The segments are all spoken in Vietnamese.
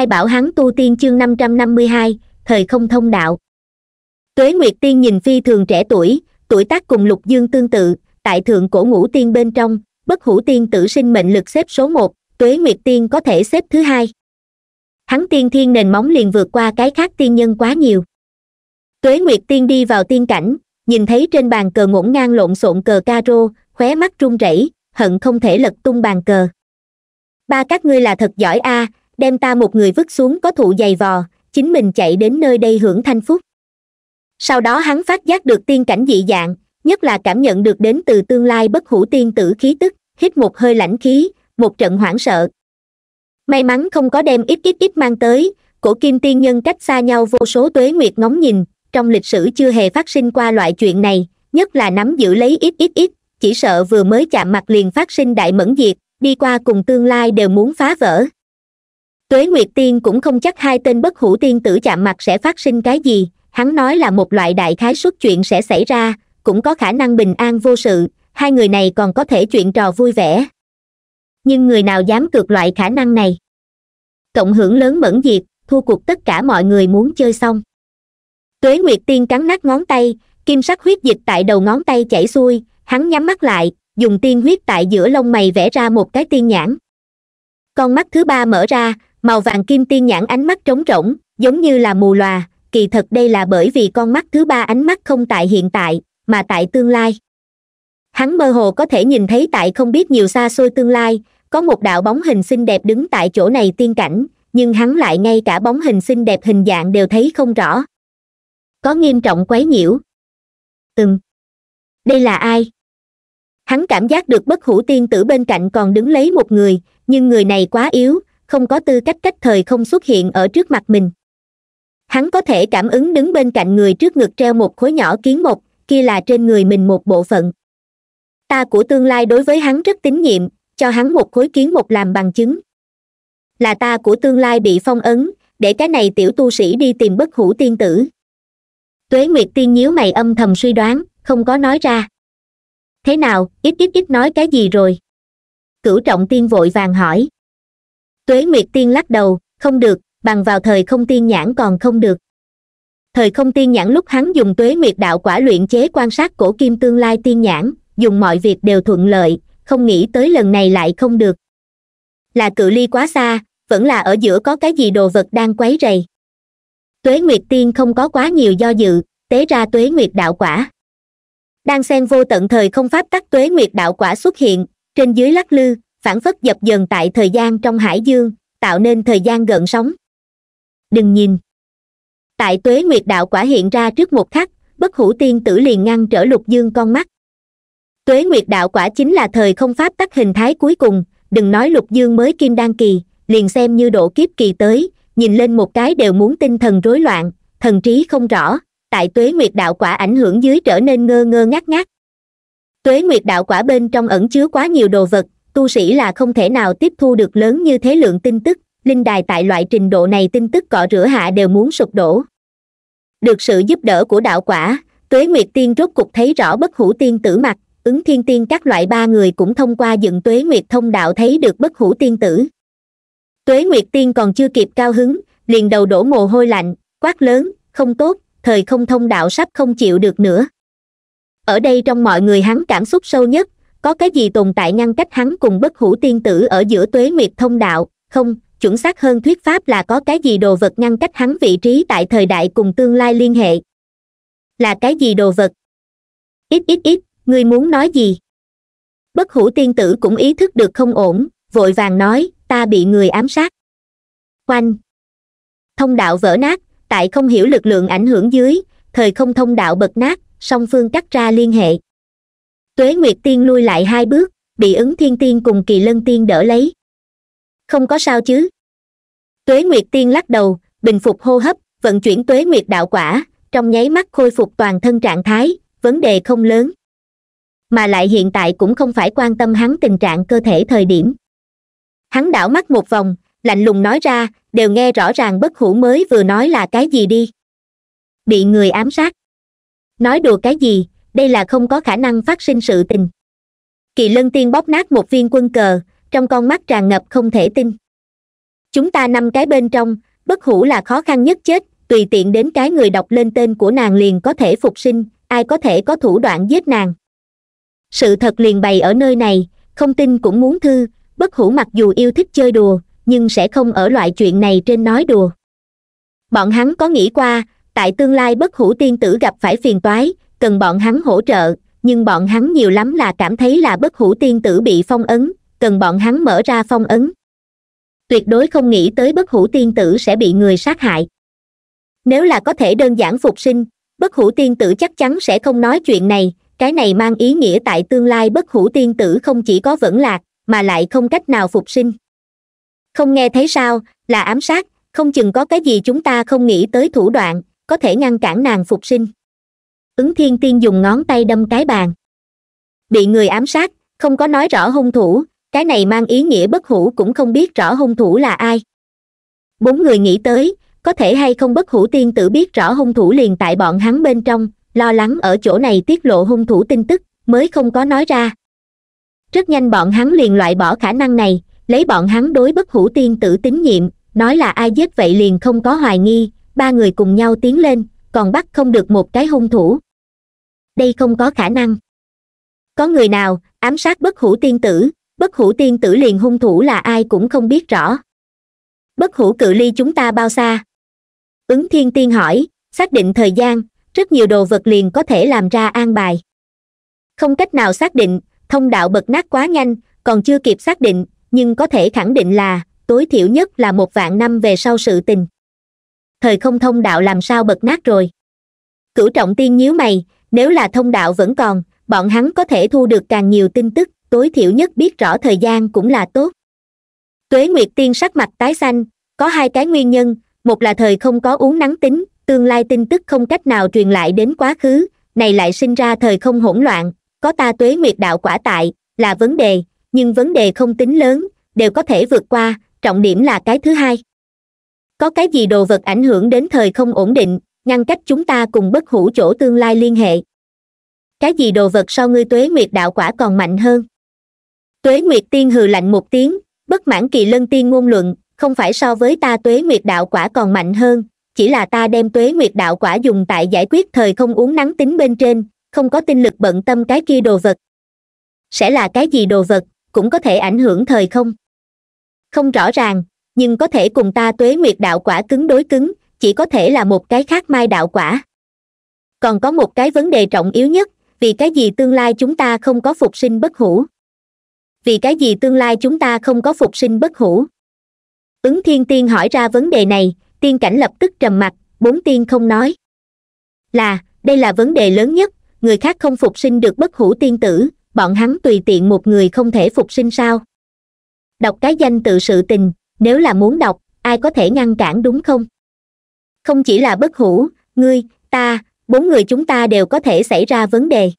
ai bảo hắn tu tiên chương năm trăm năm mươi hai thời không thông đạo tuế nguyệt tiên nhìn phi thường trẻ tuổi tuổi tác cùng lục dương tương tự tại thượng cổ ngũ tiên bên trong bất hủ tiên tử sinh mệnh lực xếp số một tuế nguyệt tiên có thể xếp thứ hai hắn tiên thiên nền móng liền vượt qua cái khác tiên nhân quá nhiều tuế nguyệt tiên đi vào tiên cảnh nhìn thấy trên bàn cờ ngỗng ngang lộn xộn cờ caro rô khóe mắt run rẩy hận không thể lật tung bàn cờ ba các ngươi là thật giỏi a à, đem ta một người vứt xuống có thụ dày vò chính mình chạy đến nơi đây hưởng thanh phúc sau đó hắn phát giác được tiên cảnh dị dạng nhất là cảm nhận được đến từ tương lai bất hủ tiên tử khí tức hít một hơi lãnh khí một trận hoảng sợ may mắn không có đem ít ít ít mang tới cổ kim tiên nhân cách xa nhau vô số tuế nguyệt ngóng nhìn trong lịch sử chưa hề phát sinh qua loại chuyện này nhất là nắm giữ lấy ít ít ít chỉ sợ vừa mới chạm mặt liền phát sinh đại mẫn diệt đi qua cùng tương lai đều muốn phá vỡ tuế nguyệt tiên cũng không chắc hai tên bất hủ tiên tử chạm mặt sẽ phát sinh cái gì hắn nói là một loại đại khái xuất chuyện sẽ xảy ra cũng có khả năng bình an vô sự hai người này còn có thể chuyện trò vui vẻ nhưng người nào dám cược loại khả năng này cộng hưởng lớn mẫn diệt thua cuộc tất cả mọi người muốn chơi xong tuế nguyệt tiên cắn nát ngón tay kim sắc huyết dịch tại đầu ngón tay chảy xuôi hắn nhắm mắt lại dùng tiên huyết tại giữa lông mày vẽ ra một cái tiên nhãn con mắt thứ ba mở ra màu vàng kim tiên nhãn ánh mắt trống rỗng giống như là mù lòa kỳ thật đây là bởi vì con mắt thứ ba ánh mắt không tại hiện tại mà tại tương lai hắn mơ hồ có thể nhìn thấy tại không biết nhiều xa xôi tương lai có một đạo bóng hình xinh đẹp đứng tại chỗ này tiên cảnh nhưng hắn lại ngay cả bóng hình xinh đẹp hình dạng đều thấy không rõ có nghiêm trọng quấy nhiễu ừm đây là ai hắn cảm giác được bất hủ tiên tử bên cạnh còn đứng lấy một người nhưng người này quá yếu không có tư cách cách thời không xuất hiện ở trước mặt mình hắn có thể cảm ứng đứng bên cạnh người trước ngực treo một khối nhỏ kiến mộc kia là trên người mình một bộ phận ta của tương lai đối với hắn rất tín nhiệm cho hắn một khối kiến mộc làm bằng chứng là ta của tương lai bị phong ấn để cái này tiểu tu sĩ đi tìm bất hủ tiên tử tuế nguyệt tiên nhíu mày âm thầm suy đoán không có nói ra thế nào ít ít ít nói cái gì rồi cửu trọng tiên vội vàng hỏi tuế nguyệt tiên lắc đầu không được bằng vào thời không tiên nhãn còn không được thời không tiên nhãn lúc hắn dùng tuế nguyệt đạo quả luyện chế quan sát cổ kim tương lai tiên nhãn dùng mọi việc đều thuận lợi không nghĩ tới lần này lại không được là cự ly quá xa vẫn là ở giữa có cái gì đồ vật đang quấy rầy tuế nguyệt tiên không có quá nhiều do dự tế ra tuế nguyệt đạo quả đang xen vô tận thời không pháp tắc tuế nguyệt đạo quả xuất hiện trên dưới lắc lư phản phất dập dần tại thời gian trong hải dương tạo nên thời gian gợn sóng đừng nhìn tại tuế nguyệt đạo quả hiện ra trước một khắc bất hủ tiên tử liền ngăn trở lục dương con mắt tuế nguyệt đạo quả chính là thời không pháp tắc hình thái cuối cùng đừng nói lục dương mới kim đan kỳ liền xem như độ kiếp kỳ tới nhìn lên một cái đều muốn tinh thần rối loạn thần trí không rõ tại tuế nguyệt đạo quả ảnh hưởng dưới trở nên ngơ ngơ ngác ngác tuế nguyệt đạo quả bên trong ẩn chứa quá nhiều đồ vật tu sĩ là không thể nào tiếp thu được lớn như thế lượng tin tức linh đài tại loại trình độ này tin tức cọ rửa hạ đều muốn sụp đổ được sự giúp đỡ của đạo quả tuế nguyệt tiên rốt cục thấy rõ bất hủ tiên tử mặt ứng thiên tiên các loại ba người cũng thông qua dựng tuế nguyệt thông đạo thấy được bất hủ tiên tử tuế nguyệt tiên còn chưa kịp cao hứng liền đầu đổ mồ hôi lạnh quát lớn không tốt thời không thông đạo sắp không chịu được nữa ở đây trong mọi người hắn cảm xúc sâu nhất có cái gì tồn tại ngăn cách hắn cùng bất hủ tiên tử ở giữa tuế nguyệt thông đạo không chuẩn xác hơn thuyết pháp là có cái gì đồ vật ngăn cách hắn vị trí tại thời đại cùng tương lai liên hệ là cái gì đồ vật ít ít ít ngươi muốn nói gì bất hủ tiên tử cũng ý thức được không ổn vội vàng nói ta bị người ám sát quanh thông đạo vỡ nát tại không hiểu lực lượng ảnh hưởng dưới thời không thông đạo bật nát song phương cắt ra liên hệ tuế nguyệt tiên lui lại hai bước bị ứng thiên tiên cùng kỳ lân tiên đỡ lấy không có sao chứ tuế nguyệt tiên lắc đầu bình phục hô hấp vận chuyển tuế nguyệt đạo quả trong nháy mắt khôi phục toàn thân trạng thái vấn đề không lớn mà lại hiện tại cũng không phải quan tâm hắn tình trạng cơ thể thời điểm hắn đảo mắt một vòng lạnh lùng nói ra đều nghe rõ ràng bất hủ mới vừa nói là cái gì đi bị người ám sát nói đùa cái gì đây là không có khả năng phát sinh sự tình kỳ lân tiên bóp nát một viên quân cờ trong con mắt tràn ngập không thể tin chúng ta năm cái bên trong bất hủ là khó khăn nhất chết tùy tiện đến cái người đọc lên tên của nàng liền có thể phục sinh ai có thể có thủ đoạn giết nàng sự thật liền bày ở nơi này không tin cũng muốn thư bất hủ mặc dù yêu thích chơi đùa nhưng sẽ không ở loại chuyện này trên nói đùa bọn hắn có nghĩ qua tại tương lai bất hủ tiên tử gặp phải phiền toái cần bọn hắn hỗ trợ nhưng bọn hắn nhiều lắm là cảm thấy là bất hủ tiên tử bị phong ấn cần bọn hắn mở ra phong ấn tuyệt đối không nghĩ tới bất hủ tiên tử sẽ bị người sát hại nếu là có thể đơn giản phục sinh bất hủ tiên tử chắc chắn sẽ không nói chuyện này cái này mang ý nghĩa tại tương lai bất hủ tiên tử không chỉ có vẫn lạc mà lại không cách nào phục sinh không nghe thấy sao là ám sát không chừng có cái gì chúng ta không nghĩ tới thủ đoạn có thể ngăn cản nàng phục sinh ứng thiên tiên dùng ngón tay đâm cái bàn bị người ám sát không có nói rõ hung thủ cái này mang ý nghĩa bất hủ cũng không biết rõ hung thủ là ai bốn người nghĩ tới có thể hay không bất hủ tiên tử biết rõ hung thủ liền tại bọn hắn bên trong lo lắng ở chỗ này tiết lộ hung thủ tin tức mới không có nói ra rất nhanh bọn hắn liền loại bỏ khả năng này lấy bọn hắn đối bất hủ tiên tử tín nhiệm nói là ai giết vậy liền không có hoài nghi ba người cùng nhau tiến lên còn bắt không được một cái hung thủ đây không có khả năng có người nào ám sát bất hủ tiên tử bất hủ tiên tử liền hung thủ là ai cũng không biết rõ bất hủ cự ly chúng ta bao xa ứng thiên tiên hỏi xác định thời gian rất nhiều đồ vật liền có thể làm ra an bài không cách nào xác định thông đạo bật nát quá nhanh còn chưa kịp xác định nhưng có thể khẳng định là tối thiểu nhất là một vạn năm về sau sự tình thời không thông đạo làm sao bật nát rồi cửu trọng tiên nhíu mày nếu là thông đạo vẫn còn bọn hắn có thể thu được càng nhiều tin tức tối thiểu nhất biết rõ thời gian cũng là tốt tuế nguyệt tiên sắc mặt tái xanh có hai cái nguyên nhân một là thời không có uống nắng tính tương lai tin tức không cách nào truyền lại đến quá khứ này lại sinh ra thời không hỗn loạn có ta tuế nguyệt đạo quả tại là vấn đề nhưng vấn đề không tính lớn đều có thể vượt qua trọng điểm là cái thứ hai có cái gì đồ vật ảnh hưởng đến thời không ổn định ngăn cách chúng ta cùng bất hủ chỗ tương lai liên hệ cái gì đồ vật so ngươi tuế nguyệt đạo quả còn mạnh hơn tuế nguyệt tiên hừ lạnh một tiếng bất mãn kỳ lân tiên ngôn luận không phải so với ta tuế nguyệt đạo quả còn mạnh hơn chỉ là ta đem tuế nguyệt đạo quả dùng tại giải quyết thời không uống nắng tính bên trên không có tinh lực bận tâm cái kia đồ vật sẽ là cái gì đồ vật cũng có thể ảnh hưởng thời không không rõ ràng nhưng có thể cùng ta tuế nguyệt đạo quả cứng đối cứng chỉ có thể là một cái khác mai đạo quả còn có một cái vấn đề trọng yếu nhất vì cái gì tương lai chúng ta không có phục sinh bất hủ vì cái gì tương lai chúng ta không có phục sinh bất hủ ứng thiên tiên hỏi ra vấn đề này tiên cảnh lập tức trầm mặt, bốn tiên không nói là đây là vấn đề lớn nhất người khác không phục sinh được bất hủ tiên tử bọn hắn tùy tiện một người không thể phục sinh sao đọc cái danh tự sự tình nếu là muốn đọc ai có thể ngăn cản đúng không không chỉ là bất hủ ngươi ta bốn người chúng ta đều có thể xảy ra vấn đề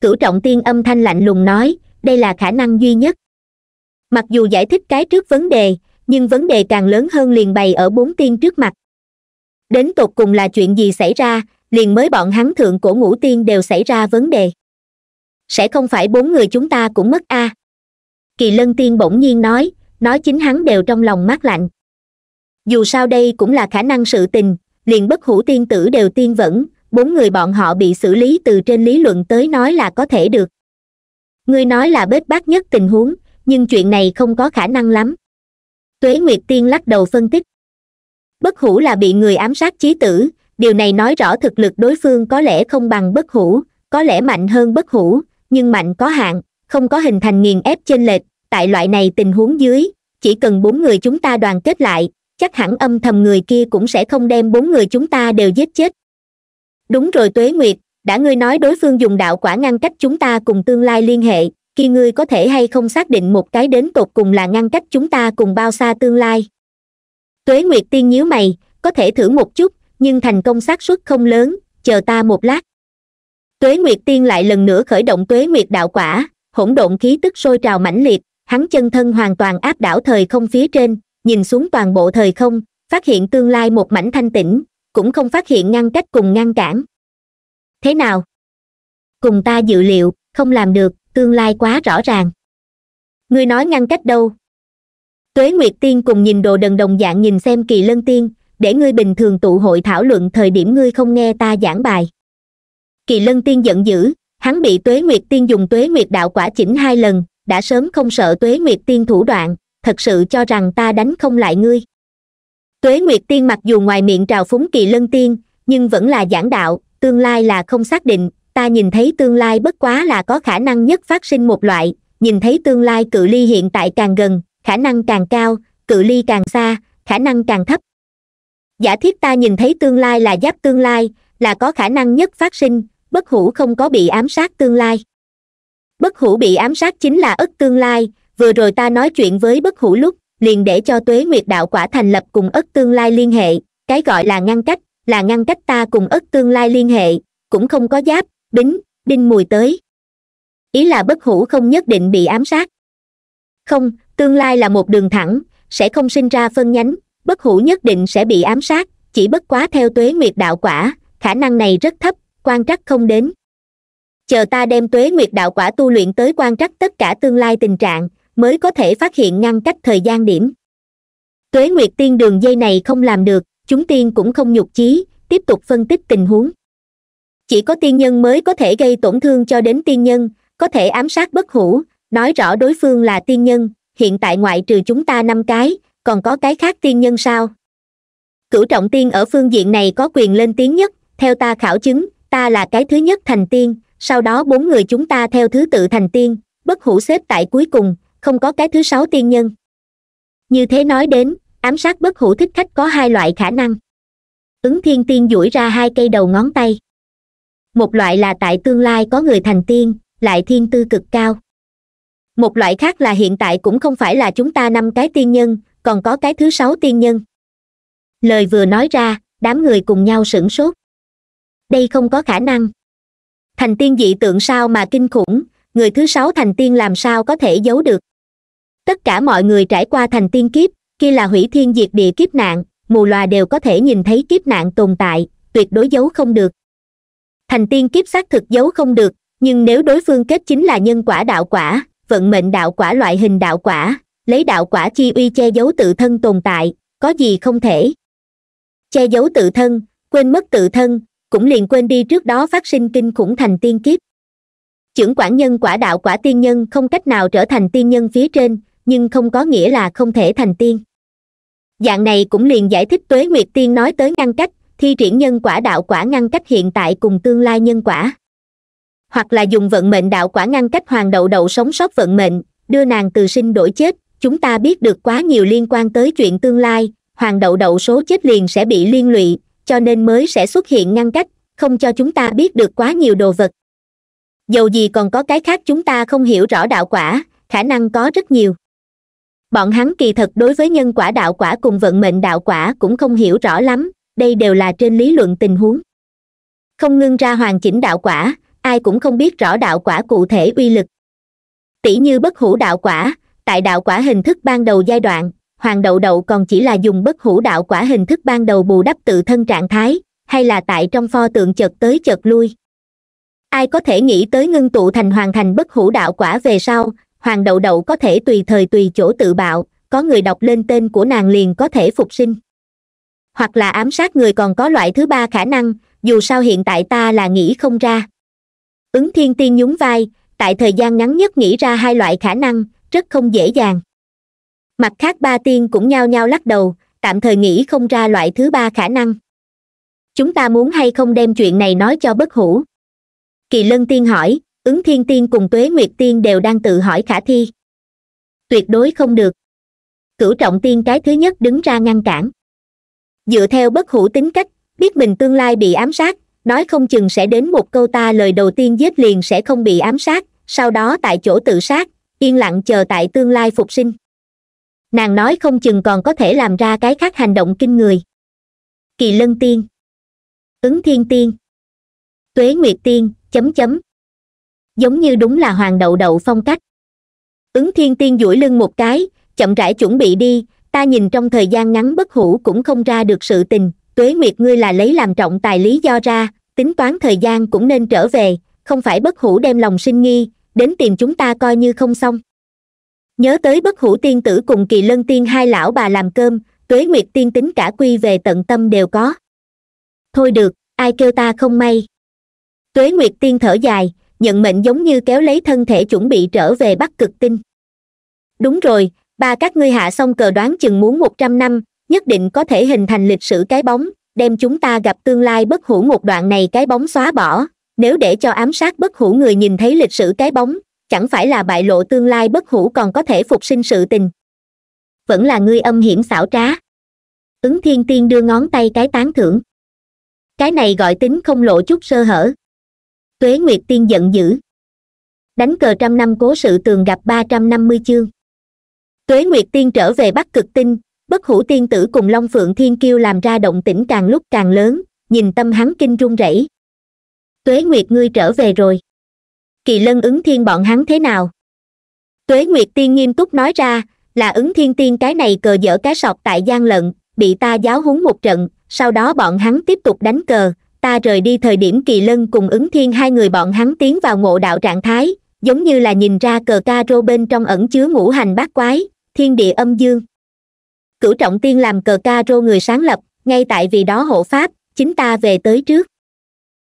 cửu trọng tiên âm thanh lạnh lùng nói đây là khả năng duy nhất mặc dù giải thích cái trước vấn đề nhưng vấn đề càng lớn hơn liền bày ở bốn tiên trước mặt đến tột cùng là chuyện gì xảy ra liền mới bọn hắn thượng cổ ngũ tiên đều xảy ra vấn đề sẽ không phải bốn người chúng ta cũng mất a à. kỳ lân tiên bỗng nhiên nói nói chính hắn đều trong lòng mát lạnh dù sao đây cũng là khả năng sự tình liền bất hủ tiên tử đều tiên vẫn bốn người bọn họ bị xử lý từ trên lý luận tới nói là có thể được ngươi nói là bết bát nhất tình huống nhưng chuyện này không có khả năng lắm tuế nguyệt tiên lắc đầu phân tích bất hủ là bị người ám sát chí tử điều này nói rõ thực lực đối phương có lẽ không bằng bất hủ có lẽ mạnh hơn bất hủ nhưng mạnh có hạn không có hình thành nghiền ép chênh lệch tại loại này tình huống dưới chỉ cần bốn người chúng ta đoàn kết lại chắc hẳn âm thầm người kia cũng sẽ không đem bốn người chúng ta đều giết chết đúng rồi tuế nguyệt đã ngươi nói đối phương dùng đạo quả ngăn cách chúng ta cùng tương lai liên hệ khi ngươi có thể hay không xác định một cái đến tột cùng là ngăn cách chúng ta cùng bao xa tương lai tuế nguyệt tiên nhíu mày có thể thử một chút nhưng thành công xác suất không lớn chờ ta một lát tuế nguyệt tiên lại lần nữa khởi động tuế nguyệt đạo quả hỗn độn khí tức sôi trào mãnh liệt hắn chân thân hoàn toàn áp đảo thời không phía trên nhìn xuống toàn bộ thời không phát hiện tương lai một mảnh thanh tĩnh cũng không phát hiện ngăn cách cùng ngăn cản thế nào cùng ta dự liệu không làm được tương lai quá rõ ràng ngươi nói ngăn cách đâu tuế nguyệt tiên cùng nhìn đồ đần đồng dạng nhìn xem kỳ lân tiên để ngươi bình thường tụ hội thảo luận thời điểm ngươi không nghe ta giảng bài kỳ lân tiên giận dữ hắn bị tuế nguyệt tiên dùng tuế nguyệt đạo quả chỉnh hai lần đã sớm không sợ tuế nguyệt tiên thủ đoạn thật sự cho rằng ta đánh không lại ngươi tuế nguyệt tiên mặc dù ngoài miệng trào phúng kỳ lân tiên nhưng vẫn là giảng đạo tương lai là không xác định ta nhìn thấy tương lai bất quá là có khả năng nhất phát sinh một loại nhìn thấy tương lai cự ly hiện tại càng gần khả năng càng cao cự ly càng xa khả năng càng thấp giả thiết ta nhìn thấy tương lai là giáp tương lai là có khả năng nhất phát sinh bất hủ không có bị ám sát tương lai bất hủ bị ám sát chính là ất tương lai vừa rồi ta nói chuyện với bất hủ lúc liền để cho tuế nguyệt đạo quả thành lập cùng ất tương lai liên hệ cái gọi là ngăn cách là ngăn cách ta cùng ất tương lai liên hệ cũng không có giáp bính đinh mùi tới ý là bất hủ không nhất định bị ám sát không tương lai là một đường thẳng sẽ không sinh ra phân nhánh bất hủ nhất định sẽ bị ám sát chỉ bất quá theo tuế nguyệt đạo quả khả năng này rất thấp quan trắc không đến chờ ta đem tuế nguyệt đạo quả tu luyện tới quan trắc tất cả tương lai tình trạng mới có thể phát hiện ngăn cách thời gian điểm tuế nguyệt tiên đường dây này không làm được chúng tiên cũng không nhục chí tiếp tục phân tích tình huống chỉ có tiên nhân mới có thể gây tổn thương cho đến tiên nhân có thể ám sát bất hủ nói rõ đối phương là tiên nhân hiện tại ngoại trừ chúng ta năm cái còn có cái khác tiên nhân sao cửu trọng tiên ở phương diện này có quyền lên tiếng nhất theo ta khảo chứng ta là cái thứ nhất thành tiên sau đó bốn người chúng ta theo thứ tự thành tiên bất hủ xếp tại cuối cùng không có cái thứ sáu tiên nhân như thế nói đến ám sát bất hủ thích khách có hai loại khả năng ứng thiên tiên duỗi ra hai cây đầu ngón tay một loại là tại tương lai có người thành tiên lại thiên tư cực cao một loại khác là hiện tại cũng không phải là chúng ta năm cái tiên nhân còn có cái thứ sáu tiên nhân lời vừa nói ra đám người cùng nhau sửng sốt đây không có khả năng thành tiên dị tượng sao mà kinh khủng người thứ sáu thành tiên làm sao có thể giấu được tất cả mọi người trải qua thành tiên kiếp khi là hủy thiên diệt địa kiếp nạn mù loà đều có thể nhìn thấy kiếp nạn tồn tại tuyệt đối giấu không được thành tiên kiếp xác thực giấu không được nhưng nếu đối phương kết chính là nhân quả đạo quả vận mệnh đạo quả loại hình đạo quả lấy đạo quả chi uy che giấu tự thân tồn tại có gì không thể che giấu tự thân quên mất tự thân cũng liền quên đi trước đó phát sinh kinh khủng thành tiên kiếp trưởng quản nhân quả đạo quả tiên nhân không cách nào trở thành tiên nhân phía trên nhưng không có nghĩa là không thể thành tiên dạng này cũng liền giải thích tuế nguyệt tiên nói tới ngăn cách thi triển nhân quả đạo quả ngăn cách hiện tại cùng tương lai nhân quả hoặc là dùng vận mệnh đạo quả ngăn cách hoàng đậu đậu sống sót vận mệnh đưa nàng từ sinh đổi chết chúng ta biết được quá nhiều liên quan tới chuyện tương lai hoàng đậu đậu số chết liền sẽ bị liên lụy cho nên mới sẽ xuất hiện ngăn cách không cho chúng ta biết được quá nhiều đồ vật dầu gì còn có cái khác chúng ta không hiểu rõ đạo quả khả năng có rất nhiều bọn hắn kỳ thật đối với nhân quả đạo quả cùng vận mệnh đạo quả cũng không hiểu rõ lắm đây đều là trên lý luận tình huống không ngưng ra hoàn chỉnh đạo quả ai cũng không biết rõ đạo quả cụ thể uy lực tỷ như bất hủ đạo quả tại đạo quả hình thức ban đầu giai đoạn hoàng đậu đậu còn chỉ là dùng bất hủ đạo quả hình thức ban đầu bù đắp tự thân trạng thái hay là tại trong pho tượng chợt tới chợt lui ai có thể nghĩ tới ngưng tụ thành hoàn thành bất hủ đạo quả về sau hoàng đậu đậu có thể tùy thời tùy chỗ tự bạo có người đọc lên tên của nàng liền có thể phục sinh hoặc là ám sát người còn có loại thứ ba khả năng dù sao hiện tại ta là nghĩ không ra ứng thiên tiên nhún vai tại thời gian ngắn nhất nghĩ ra hai loại khả năng rất không dễ dàng mặt khác ba tiên cũng nhao nhao lắc đầu tạm thời nghĩ không ra loại thứ ba khả năng chúng ta muốn hay không đem chuyện này nói cho bất hủ kỳ lân tiên hỏi ứng thiên tiên cùng tuế nguyệt tiên đều đang tự hỏi khả thi tuyệt đối không được cửu trọng tiên cái thứ nhất đứng ra ngăn cản dựa theo bất hủ tính cách biết mình tương lai bị ám sát nói không chừng sẽ đến một câu ta lời đầu tiên giết liền sẽ không bị ám sát sau đó tại chỗ tự sát yên lặng chờ tại tương lai phục sinh nàng nói không chừng còn có thể làm ra cái khác hành động kinh người kỳ lân tiên ứng thiên tiên tuế nguyệt tiên chấm chấm giống như đúng là hoàng đậu đậu phong cách ứng thiên tiên duỗi lưng một cái chậm rãi chuẩn bị đi ta nhìn trong thời gian ngắn bất hủ cũng không ra được sự tình tuế nguyệt ngươi là lấy làm trọng tài lý do ra tính toán thời gian cũng nên trở về không phải bất hủ đem lòng sinh nghi đến tìm chúng ta coi như không xong nhớ tới bất hủ tiên tử cùng kỳ lân tiên hai lão bà làm cơm tuế nguyệt tiên tính cả quy về tận tâm đều có thôi được ai kêu ta không may tuế nguyệt tiên thở dài nhận mệnh giống như kéo lấy thân thể chuẩn bị trở về bắc cực tinh đúng rồi ba các ngươi hạ xong cờ đoán chừng muốn một trăm năm nhất định có thể hình thành lịch sử cái bóng đem chúng ta gặp tương lai bất hủ một đoạn này cái bóng xóa bỏ nếu để cho ám sát bất hủ người nhìn thấy lịch sử cái bóng chẳng phải là bại lộ tương lai bất hủ còn có thể phục sinh sự tình vẫn là ngươi âm hiểm xảo trá ứng thiên tiên đưa ngón tay cái tán thưởng cái này gọi tính không lộ chút sơ hở tuế nguyệt tiên giận dữ đánh cờ trăm năm cố sự tường gặp ba trăm năm mươi chương tuế nguyệt tiên trở về bắc cực tinh bất hủ tiên tử cùng long phượng thiên kiêu làm ra động tĩnh càng lúc càng lớn nhìn tâm hắn kinh run rẩy tuế nguyệt ngươi trở về rồi kỳ lân ứng thiên bọn hắn thế nào tuế nguyệt tiên nghiêm túc nói ra là ứng thiên tiên cái này cờ dở cái sọc tại gian lận bị ta giáo huấn một trận sau đó bọn hắn tiếp tục đánh cờ ta rời đi thời điểm kỳ lân cùng ứng thiên hai người bọn hắn tiến vào ngộ đạo trạng thái giống như là nhìn ra cờ ca rô bên trong ẩn chứa ngũ hành bát quái thiên địa âm dương cửu trọng tiên làm cờ ca rô người sáng lập ngay tại vì đó hộ pháp chính ta về tới trước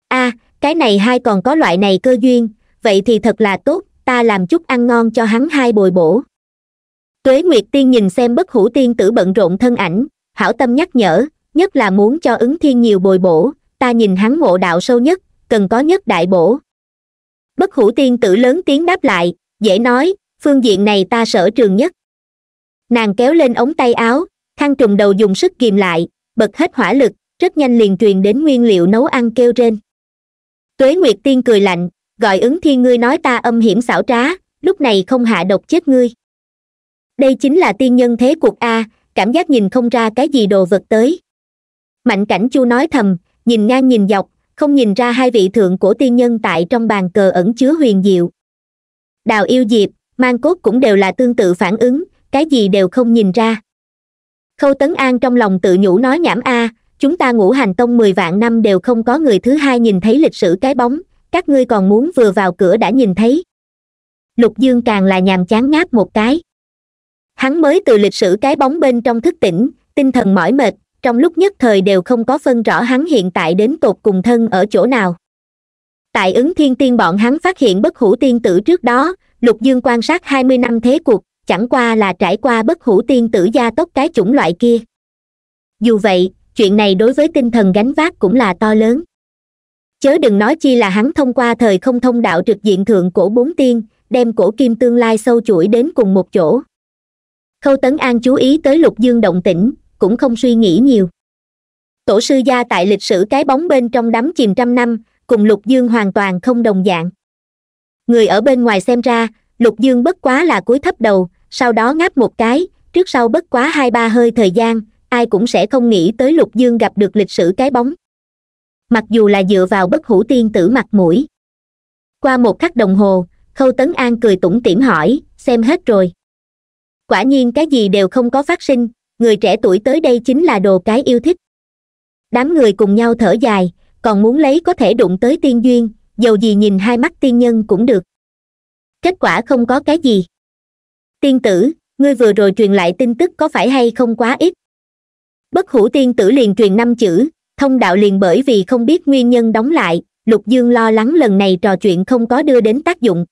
a à, cái này hai còn có loại này cơ duyên vậy thì thật là tốt ta làm chút ăn ngon cho hắn hai bồi bổ tuế nguyệt tiên nhìn xem bất hủ tiên tử bận rộn thân ảnh hảo tâm nhắc nhở nhất là muốn cho ứng thiên nhiều bồi bổ ta nhìn hắn ngộ đạo sâu nhất cần có nhất đại bổ bất hủ tiên tử lớn tiếng đáp lại dễ nói phương diện này ta sở trường nhất nàng kéo lên ống tay áo khăn trùng đầu dùng sức kìm lại bật hết hỏa lực rất nhanh liền truyền đến nguyên liệu nấu ăn kêu trên tuế nguyệt tiên cười lạnh gọi ứng thiên ngươi nói ta âm hiểm xảo trá lúc này không hạ độc chết ngươi đây chính là tiên nhân thế cuộc a cảm giác nhìn không ra cái gì đồ vật tới mạnh cảnh chu nói thầm nhìn ngang nhìn dọc không nhìn ra hai vị thượng cổ tiên nhân tại trong bàn cờ ẩn chứa huyền diệu đào yêu diệp mang cốt cũng đều là tương tự phản ứng cái gì đều không nhìn ra khâu tấn an trong lòng tự nhủ nói nhảm a chúng ta ngũ hành tông mười vạn năm đều không có người thứ hai nhìn thấy lịch sử cái bóng các ngươi còn muốn vừa vào cửa đã nhìn thấy lục dương càng là nhàm chán ngáp một cái hắn mới từ lịch sử cái bóng bên trong thức tỉnh tinh thần mỏi mệt trong lúc nhất thời đều không có phân rõ hắn hiện tại đến tột cùng thân ở chỗ nào tại ứng thiên tiên bọn hắn phát hiện bất hủ tiên tử trước đó lục dương quan sát hai mươi năm thế cuộc chẳng qua là trải qua bất hủ tiên tử gia tốc cái chủng loại kia dù vậy chuyện này đối với tinh thần gánh vác cũng là to lớn chớ đừng nói chi là hắn thông qua thời không thông đạo trực diện thượng cổ bốn tiên đem cổ kim tương lai sâu chuỗi đến cùng một chỗ khâu tấn an chú ý tới lục dương động tĩnh cũng không suy nghĩ nhiều tổ sư gia tại lịch sử cái bóng bên trong đắm chìm trăm năm cùng lục dương hoàn toàn không đồng dạng người ở bên ngoài xem ra lục dương bất quá là cúi thấp đầu sau đó ngáp một cái trước sau bất quá hai ba hơi thời gian ai cũng sẽ không nghĩ tới lục dương gặp được lịch sử cái bóng mặc dù là dựa vào bất hủ tiên tử mặt mũi qua một khắc đồng hồ khâu tấn an cười tủm tỉm hỏi xem hết rồi quả nhiên cái gì đều không có phát sinh người trẻ tuổi tới đây chính là đồ cái yêu thích đám người cùng nhau thở dài còn muốn lấy có thể đụng tới tiên duyên dầu gì nhìn hai mắt tiên nhân cũng được kết quả không có cái gì tiên tử ngươi vừa rồi truyền lại tin tức có phải hay không quá ít bất hủ tiên tử liền truyền năm chữ thông đạo liền bởi vì không biết nguyên nhân đóng lại lục dương lo lắng lần này trò chuyện không có đưa đến tác dụng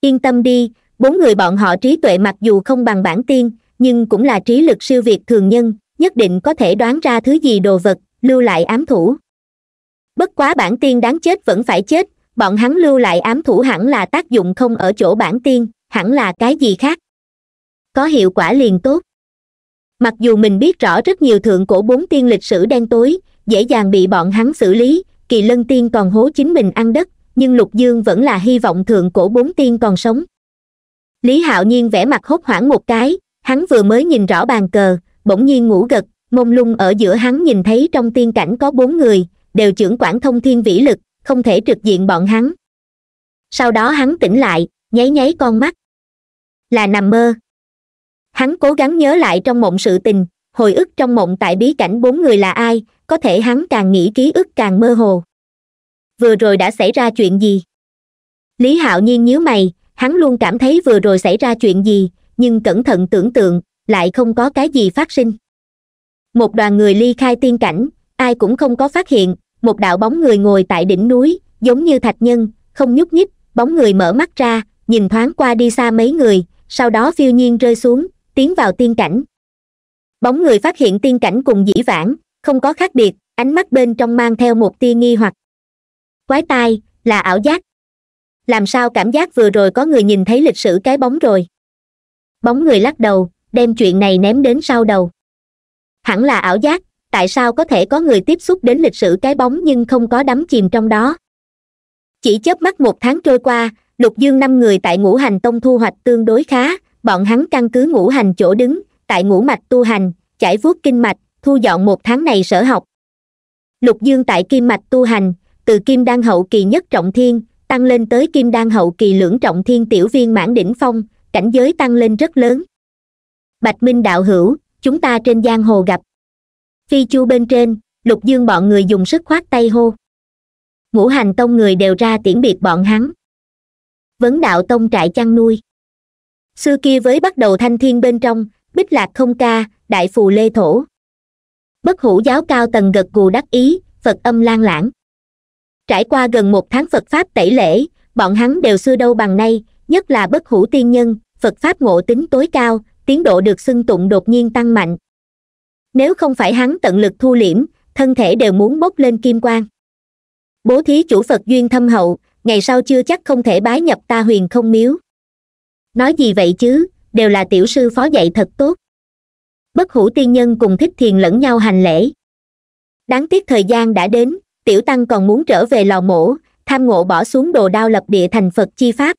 yên tâm đi bốn người bọn họ trí tuệ mặc dù không bằng bản tiên nhưng cũng là trí lực siêu việt thường nhân nhất định có thể đoán ra thứ gì đồ vật lưu lại ám thủ bất quá bản tiên đáng chết vẫn phải chết bọn hắn lưu lại ám thủ hẳn là tác dụng không ở chỗ bản tiên hẳn là cái gì khác có hiệu quả liền tốt mặc dù mình biết rõ rất nhiều thượng cổ bốn tiên lịch sử đen tối dễ dàng bị bọn hắn xử lý kỳ lân tiên còn hố chính mình ăn đất nhưng lục dương vẫn là hy vọng thượng cổ bốn tiên còn sống lý hạo nhiên vẽ mặt hốt hoảng một cái hắn vừa mới nhìn rõ bàn cờ bỗng nhiên ngủ gật mông lung ở giữa hắn nhìn thấy trong tiên cảnh có bốn người đều trưởng quản thông thiên vĩ lực không thể trực diện bọn hắn sau đó hắn tỉnh lại nháy nháy con mắt là nằm mơ hắn cố gắng nhớ lại trong mộng sự tình hồi ức trong mộng tại bí cảnh bốn người là ai có thể hắn càng nghĩ ký ức càng mơ hồ vừa rồi đã xảy ra chuyện gì lý hạo nhiên nhíu mày hắn luôn cảm thấy vừa rồi xảy ra chuyện gì nhưng cẩn thận tưởng tượng lại không có cái gì phát sinh một đoàn người ly khai tiên cảnh ai cũng không có phát hiện một đạo bóng người ngồi tại đỉnh núi giống như thạch nhân không nhúc nhích bóng người mở mắt ra nhìn thoáng qua đi xa mấy người sau đó phiêu nhiên rơi xuống tiến vào tiên cảnh bóng người phát hiện tiên cảnh cùng dĩ vãng không có khác biệt ánh mắt bên trong mang theo một tia nghi hoặc quái tai là ảo giác làm sao cảm giác vừa rồi có người nhìn thấy lịch sử cái bóng rồi bóng người lắc đầu đem chuyện này ném đến sau đầu hẳn là ảo giác tại sao có thể có người tiếp xúc đến lịch sử cái bóng nhưng không có đắm chìm trong đó chỉ chớp mắt một tháng trôi qua lục dương năm người tại ngũ hành tông thu hoạch tương đối khá bọn hắn căn cứ ngũ hành chỗ đứng tại ngũ mạch tu hành chải vuốt kinh mạch thu dọn một tháng này sở học lục dương tại kim mạch tu hành từ kim đan hậu kỳ nhất trọng thiên tăng lên tới kim đan hậu kỳ lưỡng trọng thiên tiểu viên mãn đỉnh phong cảnh giới tăng lên rất lớn bạch minh đạo hữu chúng ta trên giang hồ gặp phi chu bên trên lục dương bọn người dùng sức khoát tay hô ngũ hành tông người đều ra tiễn biệt bọn hắn vấn đạo tông trại chăn nuôi xưa kia với bắt đầu thanh thiên bên trong bích lạc không ca đại phù lê thổ bất hủ giáo cao tầng gật gù đắc ý phật âm lan lãng trải qua gần một tháng phật pháp tẩy lễ bọn hắn đều xưa đâu bằng nay nhất là bất hủ tiên nhân phật pháp ngộ tính tối cao tiến độ được xưng tụng đột nhiên tăng mạnh nếu không phải hắn tận lực thu liễm thân thể đều muốn bốc lên kim quang bố thí chủ phật duyên thâm hậu ngày sau chưa chắc không thể bái nhập ta huyền không miếu nói gì vậy chứ đều là tiểu sư phó dạy thật tốt bất hủ tiên nhân cùng thích thiền lẫn nhau hành lễ đáng tiếc thời gian đã đến tiểu tăng còn muốn trở về lò mổ tham ngộ bỏ xuống đồ đao lập địa thành phật chi pháp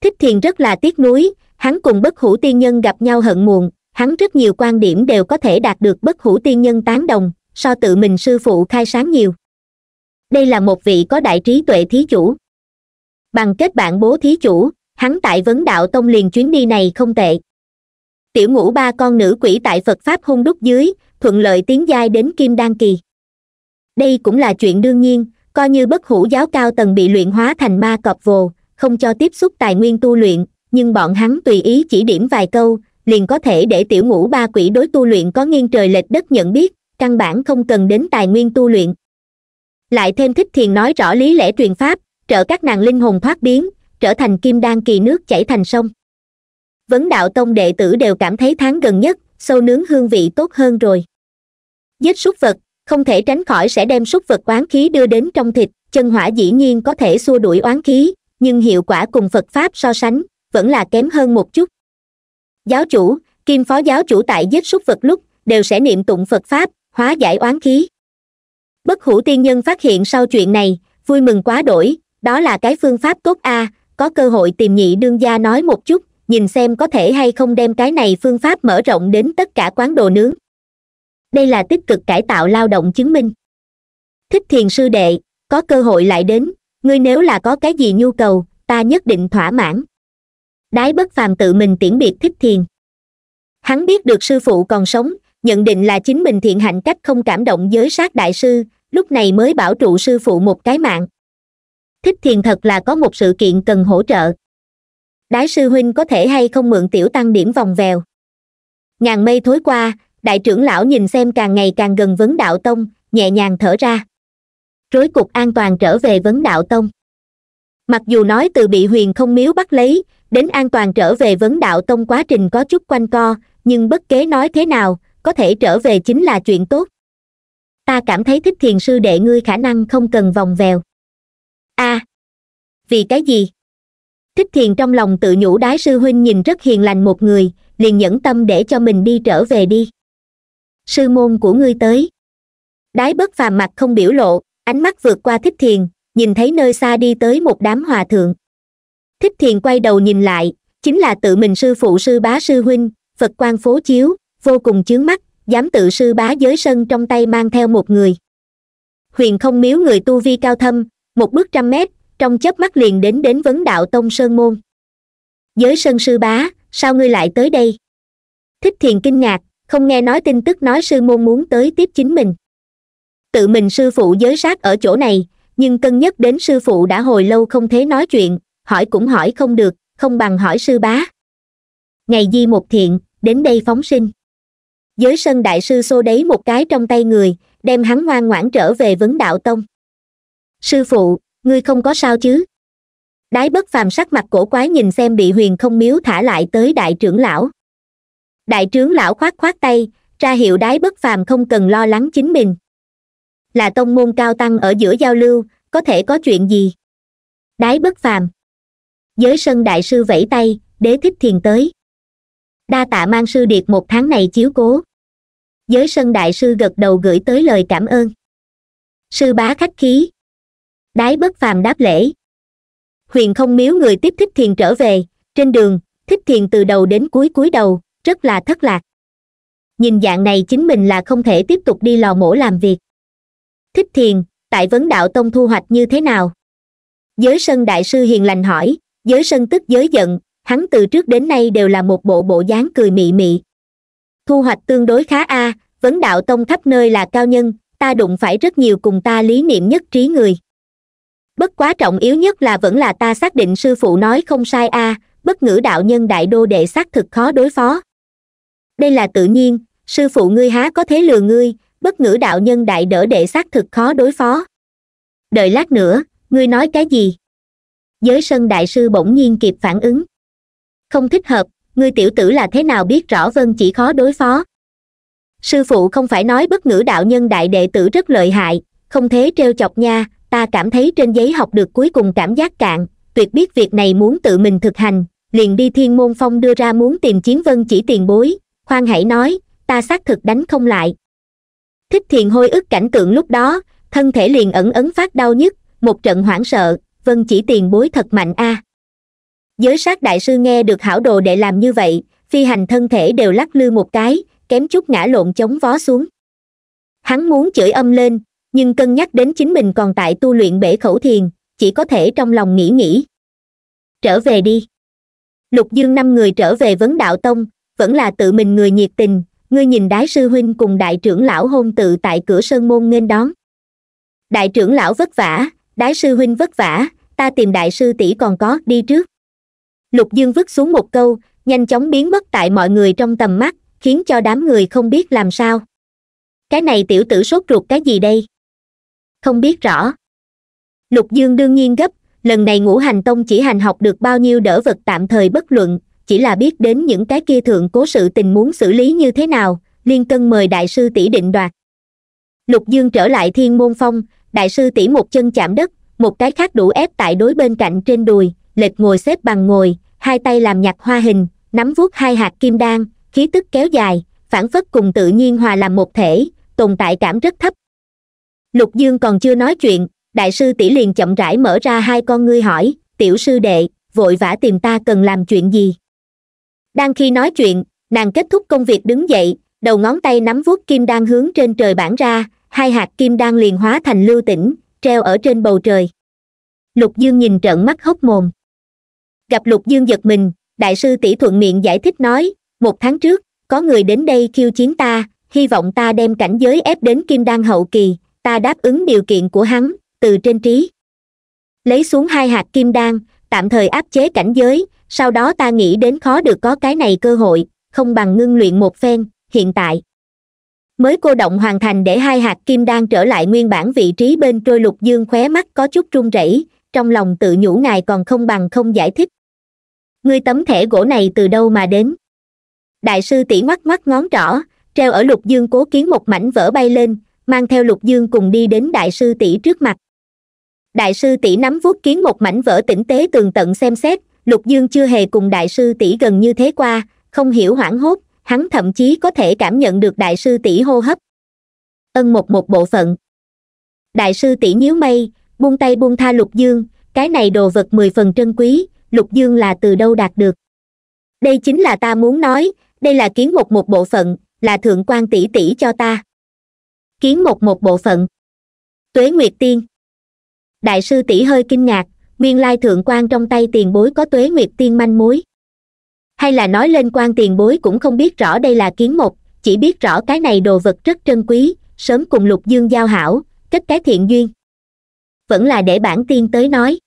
thích thiền rất là tiếc nuối hắn cùng bất hủ tiên nhân gặp nhau hận muộn hắn rất nhiều quan điểm đều có thể đạt được bất hủ tiên nhân tán đồng so tự mình sư phụ khai sáng nhiều đây là một vị có đại trí tuệ thí chủ bằng kết bạn bố thí chủ hắn tại vấn đạo tông liền chuyến đi này không tệ tiểu ngũ ba con nữ quỷ tại phật pháp hung đúc dưới thuận lợi tiến giai đến kim đan kỳ đây cũng là chuyện đương nhiên coi như bất hủ giáo cao tầng bị luyện hóa thành ma cọp vồ không cho tiếp xúc tài nguyên tu luyện nhưng bọn hắn tùy ý chỉ điểm vài câu liền có thể để tiểu ngũ ba quỷ đối tu luyện có nghiêng trời lệch đất nhận biết căn bản không cần đến tài nguyên tu luyện lại thêm thích thiền nói rõ lý lẽ truyền pháp trợ các nàng linh hồn thoát biến trở thành kim đan kỳ nước chảy thành sông vấn đạo tông đệ tử đều cảm thấy tháng gần nhất sâu nướng hương vị tốt hơn rồi giết súc vật không thể tránh khỏi sẽ đem súc vật oán khí đưa đến trong thịt chân hỏa dĩ nhiên có thể xua đuổi oán khí nhưng hiệu quả cùng phật pháp so sánh vẫn là kém hơn một chút giáo chủ kim phó giáo chủ tại giết súc vật lúc đều sẽ niệm tụng phật pháp hóa giải oán khí bất hủ tiên nhân phát hiện sau chuyện này vui mừng quá đổi đó là cái phương pháp tốt a có cơ hội tìm nhị đương gia nói một chút nhìn xem có thể hay không đem cái này phương pháp mở rộng đến tất cả quán đồ nướng đây là tích cực cải tạo lao động chứng minh thích thiền sư đệ có cơ hội lại đến ngươi nếu là có cái gì nhu cầu ta nhất định thỏa mãn đái bất phàm tự mình tiễn biệt thích thiền hắn biết được sư phụ còn sống nhận định là chính mình thiện hạnh cách không cảm động giới sát đại sư lúc này mới bảo trụ sư phụ một cái mạng thích thiền thật là có một sự kiện cần hỗ trợ đái sư huynh có thể hay không mượn tiểu tăng điểm vòng vèo ngàn mây thối qua đại trưởng lão nhìn xem càng ngày càng gần vấn đạo tông nhẹ nhàng thở ra rối cục an toàn trở về vấn đạo tông mặc dù nói từ bị huyền không miếu bắt lấy đến an toàn trở về vấn đạo tông quá trình có chút quanh co nhưng bất kế nói thế nào có thể trở về chính là chuyện tốt ta cảm thấy thích thiền sư đệ ngươi khả năng không cần vòng vèo a à, vì cái gì thích thiền trong lòng tự nhủ đái sư huynh nhìn rất hiền lành một người liền nhẫn tâm để cho mình đi trở về đi sư môn của ngươi tới đái bất phàm mặt không biểu lộ ánh mắt vượt qua thích thiền nhìn thấy nơi xa đi tới một đám hòa thượng thích thiền quay đầu nhìn lại chính là tự mình sư phụ sư bá sư huynh phật quan phố chiếu vô cùng chướng mắt dám tự sư bá giới sân trong tay mang theo một người huyền không miếu người tu vi cao thâm một bước trăm mét trong chớp mắt liền đến đến vấn đạo tông sơn môn giới sân sư bá sao ngươi lại tới đây thích thiền kinh ngạc không nghe nói tin tức nói sư môn muốn tới tiếp chính mình tự mình sư phụ giới sát ở chỗ này nhưng cân nhắc đến sư phụ đã hồi lâu không thế nói chuyện hỏi cũng hỏi không được không bằng hỏi sư bá ngày di một thiện đến đây phóng sinh giới sân đại sư xô đấy một cái trong tay người đem hắn ngoan ngoãn trở về vấn đạo tông sư phụ ngươi không có sao chứ đái bất phàm sắc mặt cổ quái nhìn xem bị huyền không miếu thả lại tới đại trưởng lão đại trưởng lão khoát khoát tay ra hiệu đái bất phàm không cần lo lắng chính mình là tông môn cao tăng ở giữa giao lưu có thể có chuyện gì đái bất phàm giới sân đại sư vẫy tay đế thích thiền tới đa tạ mang sư điệt một tháng này chiếu cố giới sân đại sư gật đầu gửi tới lời cảm ơn sư bá khách khí đái bất phàm đáp lễ huyền không miếu người tiếp thích thiền trở về trên đường thích thiền từ đầu đến cuối cuối đầu rất là thất lạc nhìn dạng này chính mình là không thể tiếp tục đi lò mổ làm việc thích thiền tại vấn đạo tông thu hoạch như thế nào giới sân đại sư hiền lành hỏi giới sân tức giới giận hắn từ trước đến nay đều là một bộ bộ dáng cười mị mị thu hoạch tương đối khá a vấn đạo tông khắp nơi là cao nhân ta đụng phải rất nhiều cùng ta lý niệm nhất trí người bất quá trọng yếu nhất là vẫn là ta xác định sư phụ nói không sai a bất ngữ đạo nhân đại đô đệ xác thực khó đối phó đây là tự nhiên sư phụ ngươi há có thế lừa ngươi bất ngữ đạo nhân đại đỡ đệ xác thực khó đối phó đợi lát nữa ngươi nói cái gì giới sân đại sư bỗng nhiên kịp phản ứng không thích hợp ngươi tiểu tử là thế nào biết rõ vân chỉ khó đối phó sư phụ không phải nói bất ngữ đạo nhân đại đệ tử rất lợi hại không thế t chọc nha ta cảm thấy trên giấy học được cuối cùng cảm giác cạn tuyệt biết việc này muốn tự mình thực hành liền đi thiên môn phong đưa ra muốn tìm chiến vân chỉ tiền bối khoan hãy nói ta xác thực đánh không lại thích thiền hôi ức cảnh tượng lúc đó thân thể liền ẩn ấn phát đau nhức một trận hoảng sợ vân chỉ tiền bối thật mạnh a à. giới sát đại sư nghe được hảo đồ để làm như vậy phi hành thân thể đều lắc lư một cái kém chút ngã lộn chống vó xuống hắn muốn chửi âm lên nhưng cân nhắc đến chính mình còn tại tu luyện bể khẩu thiền chỉ có thể trong lòng nghĩ nghĩ trở về đi lục dương năm người trở về vấn đạo tông vẫn là tự mình người nhiệt tình ngươi nhìn đái sư huynh cùng đại trưởng lão hôn tự tại cửa sơn môn nghênh đón đại trưởng lão vất vả đái sư huynh vất vả ta tìm đại sư tỷ còn có đi trước lục dương vứt xuống một câu nhanh chóng biến mất tại mọi người trong tầm mắt khiến cho đám người không biết làm sao cái này tiểu tử sốt ruột cái gì đây không biết rõ lục dương đương nhiên gấp lần này ngũ hành tông chỉ hành học được bao nhiêu đỡ vật tạm thời bất luận chỉ là biết đến những cái kia thượng cố sự tình muốn xử lý như thế nào liên cân mời đại sư tỷ định đoạt lục dương trở lại thiên môn phong đại sư tỷ một chân chạm đất một cái khác đủ ép tại đối bên cạnh trên đùi lệch ngồi xếp bằng ngồi hai tay làm nhặt hoa hình nắm vuốt hai hạt kim đan khí tức kéo dài phản phất cùng tự nhiên hòa làm một thể tồn tại cảm rất thấp lục dương còn chưa nói chuyện đại sư tỷ liền chậm rãi mở ra hai con ngươi hỏi tiểu sư đệ vội vã tìm ta cần làm chuyện gì đang khi nói chuyện nàng kết thúc công việc đứng dậy đầu ngón tay nắm vuốt kim đan hướng trên trời bản ra hai hạt kim đan liền hóa thành lưu tỉnh treo ở trên bầu trời lục dương nhìn trợn mắt hốc mồm gặp lục dương giật mình đại sư tỷ thuận miệng giải thích nói một tháng trước có người đến đây khiêu chiến ta hy vọng ta đem cảnh giới ép đến kim đan hậu kỳ ta đáp ứng điều kiện của hắn từ trên trí lấy xuống hai hạt kim đan tạm thời áp chế cảnh giới sau đó ta nghĩ đến khó được có cái này cơ hội không bằng ngưng luyện một phen hiện tại mới cô động hoàn thành để hai hạt kim đan trở lại nguyên bản vị trí bên trôi lục dương khóe mắt có chút run rẩy trong lòng tự nhủ ngài còn không bằng không giải thích ngươi tấm thẻ gỗ này từ đâu mà đến đại sư tỉ ngoắc mắt ngón trỏ treo ở lục dương cố kiến một mảnh vỡ bay lên mang theo lục dương cùng đi đến đại sư tỷ trước mặt đại sư tỷ nắm vuốt kiến một mảnh vỡ tỉnh tế tường tận xem xét lục dương chưa hề cùng đại sư tỷ gần như thế qua không hiểu hoảng hốt hắn thậm chí có thể cảm nhận được đại sư tỷ hô hấp ân một một bộ phận đại sư tỷ nhíu mây buông tay buông tha lục dương cái này đồ vật mười phần trân quý lục dương là từ đâu đạt được đây chính là ta muốn nói đây là kiến một một bộ phận là thượng quan tỷ tỷ cho ta kiến một một bộ phận tuế nguyệt tiên đại sư tỷ hơi kinh ngạc Miên lai thượng quan trong tay tiền bối có tuế nguyệt tiên manh mối hay là nói lên quan tiền bối cũng không biết rõ đây là kiến một chỉ biết rõ cái này đồ vật rất trân quý sớm cùng lục dương giao hảo kết cái thiện duyên vẫn là để bản tiên tới nói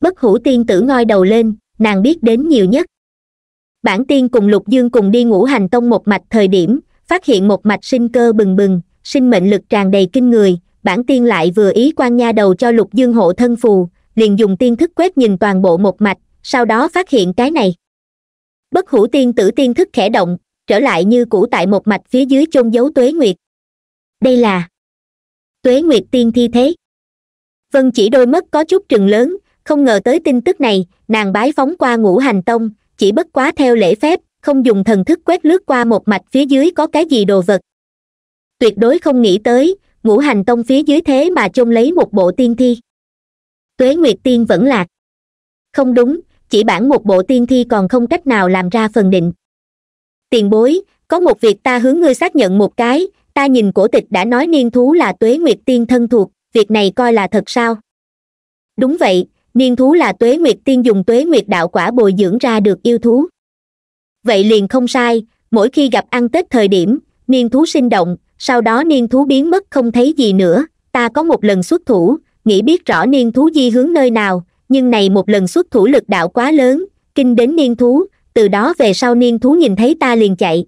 bất hủ tiên tử ngoi đầu lên nàng biết đến nhiều nhất bản tiên cùng lục dương cùng đi ngũ hành tông một mạch thời điểm phát hiện một mạch sinh cơ bừng bừng sinh mệnh lực tràn đầy kinh người bản tiên lại vừa ý quan nha đầu cho lục dương hộ thân phù liền dùng tiên thức quét nhìn toàn bộ một mạch sau đó phát hiện cái này bất hủ tiên tử tiên thức khẽ động trở lại như cũ tại một mạch phía dưới chôn giấu tuế nguyệt đây là tuế nguyệt tiên thi thế vân chỉ đôi mắt có chút trừng lớn không ngờ tới tin tức này nàng bái phóng qua ngũ hành tông chỉ bất quá theo lễ phép không dùng thần thức quét lướt qua một mạch phía dưới có cái gì đồ vật tuyệt đối không nghĩ tới ngũ hành tông phía dưới thế mà chôn lấy một bộ tiên thi tuế nguyệt tiên vẫn lạc không đúng chỉ bản một bộ tiên thi còn không cách nào làm ra phần định tiền bối có một việc ta hướng ngươi xác nhận một cái ta nhìn cổ tịch đã nói niên thú là tuế nguyệt tiên thân thuộc việc này coi là thật sao đúng vậy niên thú là tuế nguyệt tiên dùng tuế nguyệt đạo quả bồi dưỡng ra được yêu thú vậy liền không sai mỗi khi gặp ăn tết thời điểm niên thú sinh động sau đó niên thú biến mất không thấy gì nữa ta có một lần xuất thủ nghĩ biết rõ niên thú di hướng nơi nào nhưng này một lần xuất thủ lực đạo quá lớn kinh đến niên thú từ đó về sau niên thú nhìn thấy ta liền chạy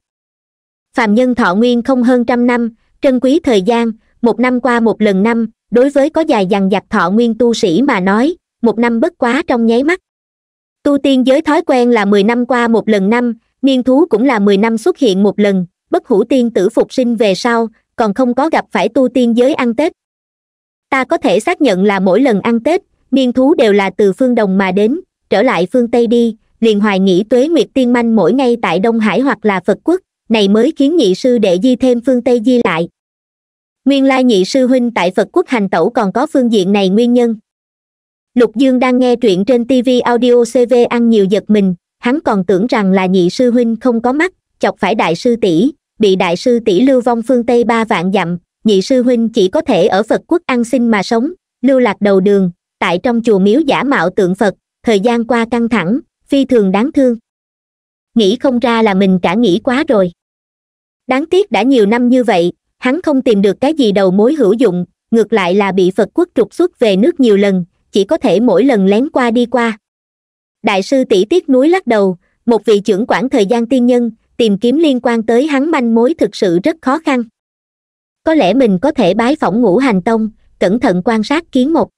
phạm nhân thọ nguyên không hơn trăm năm trân quý thời gian một năm qua một lần năm đối với có dài dằng dặc thọ nguyên tu sĩ mà nói một năm bất quá trong nháy mắt tu tiên giới thói quen là mười năm qua một lần năm niên thú cũng là mười năm xuất hiện một lần bất hủ tiên tử phục sinh về sau còn không có gặp phải tu tiên giới ăn tết ta có thể xác nhận là mỗi lần ăn tết niên thú đều là từ phương đông mà đến trở lại phương tây đi liền hoài nghĩ tuế nguyệt tiên manh mỗi ngày tại đông hải hoặc là phật quốc này mới khiến nhị sư đệ di thêm phương tây di lại nguyên lai nhị sư huynh tại phật quốc hành tẩu còn có phương diện này nguyên nhân lục dương đang nghe truyện trên tv audio cv ăn nhiều giật mình hắn còn tưởng rằng là nhị sư huynh không có mắt chọc phải đại sư tỷ bị đại sư tỷ lưu vong phương tây ba vạn dặm nhị sư huynh chỉ có thể ở phật quốc ăn xin mà sống lưu lạc đầu đường tại trong chùa miếu giả mạo tượng phật thời gian qua căng thẳng phi thường đáng thương nghĩ không ra là mình cả nghĩ quá rồi đáng tiếc đã nhiều năm như vậy hắn không tìm được cái gì đầu mối hữu dụng ngược lại là bị phật quốc trục xuất về nước nhiều lần chỉ có thể mỗi lần lén qua đi qua đại sư tỷ tiết núi lắc đầu một vị trưởng quản thời gian tiên nhân tìm kiếm liên quan tới hắn manh mối thực sự rất khó khăn có lẽ mình có thể bái phỏng ngũ hành tông cẩn thận quan sát kiến một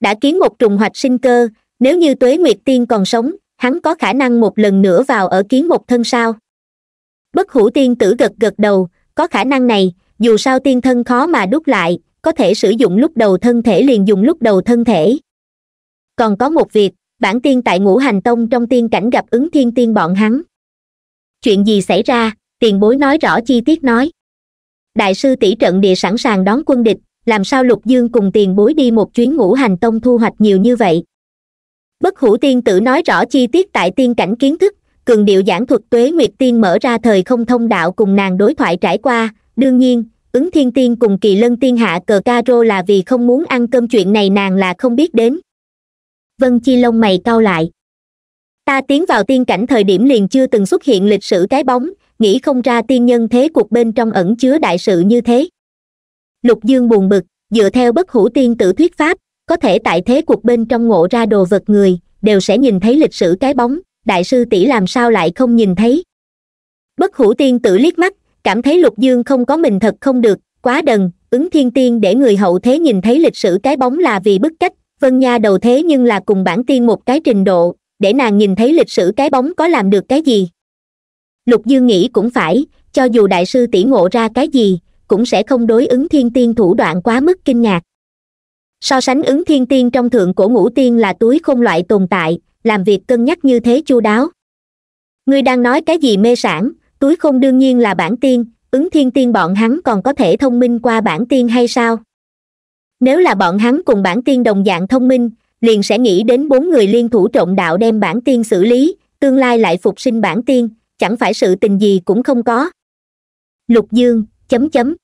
đã kiến một trùng hoạch sinh cơ nếu như tuế nguyệt tiên còn sống hắn có khả năng một lần nữa vào ở kiến một thân sao bất hủ tiên tử gật gật đầu có khả năng này dù sao tiên thân khó mà đúc lại có thể sử dụng lúc đầu thân thể liền dùng lúc đầu thân thể còn có một việc bản tiên tại ngũ hành tông trong tiên cảnh gặp ứng thiên tiên bọn hắn chuyện gì xảy ra tiền bối nói rõ chi tiết nói đại sư tỷ trận địa sẵn sàng đón quân địch làm sao lục dương cùng tiền bối đi một chuyến ngũ hành tông thu hoạch nhiều như vậy bất hủ tiên tử nói rõ chi tiết tại tiên cảnh kiến thức cường điệu giảng thuật tuế nguyệt tiên mở ra thời không thông đạo cùng nàng đối thoại trải qua đương nhiên ứng thiên tiên cùng kỳ lân tiên hạ cờ ca rô là vì không muốn ăn cơm chuyện này nàng là không biết đến vân chi lông mày cau lại ta tiến vào tiên cảnh thời điểm liền chưa từng xuất hiện lịch sử cái bóng nghĩ không ra tiên nhân thế cuộc bên trong ẩn chứa đại sự như thế lục dương buồn bực dựa theo bất hủ tiên tử thuyết pháp có thể tại thế cuộc bên trong ngộ ra đồ vật người đều sẽ nhìn thấy lịch sử cái bóng đại sư tỷ làm sao lại không nhìn thấy bất hủ tiên tử liếc mắt cảm thấy lục dương không có mình thật không được quá đần ứng thiên tiên để người hậu thế nhìn thấy lịch sử cái bóng là vì bức cách vân nha đầu thế nhưng là cùng bản tiên một cái trình độ để nàng nhìn thấy lịch sử cái bóng có làm được cái gì lục dương nghĩ cũng phải cho dù đại sư tỷ ngộ ra cái gì cũng sẽ không đối ứng thiên tiên thủ đoạn quá mức kinh ngạc so sánh ứng thiên tiên trong thượng cổ ngũ tiên là túi không loại tồn tại làm việc cân nhắc như thế chu đáo ngươi đang nói cái gì mê sản túi không đương nhiên là bản tiên ứng thiên tiên bọn hắn còn có thể thông minh qua bản tiên hay sao nếu là bọn hắn cùng bản tiên đồng dạng thông minh liền sẽ nghĩ đến bốn người liên thủ trộm đạo đem bản tiên xử lý tương lai lại phục sinh bản tiên chẳng phải sự tình gì cũng không có lục dương chấm chấm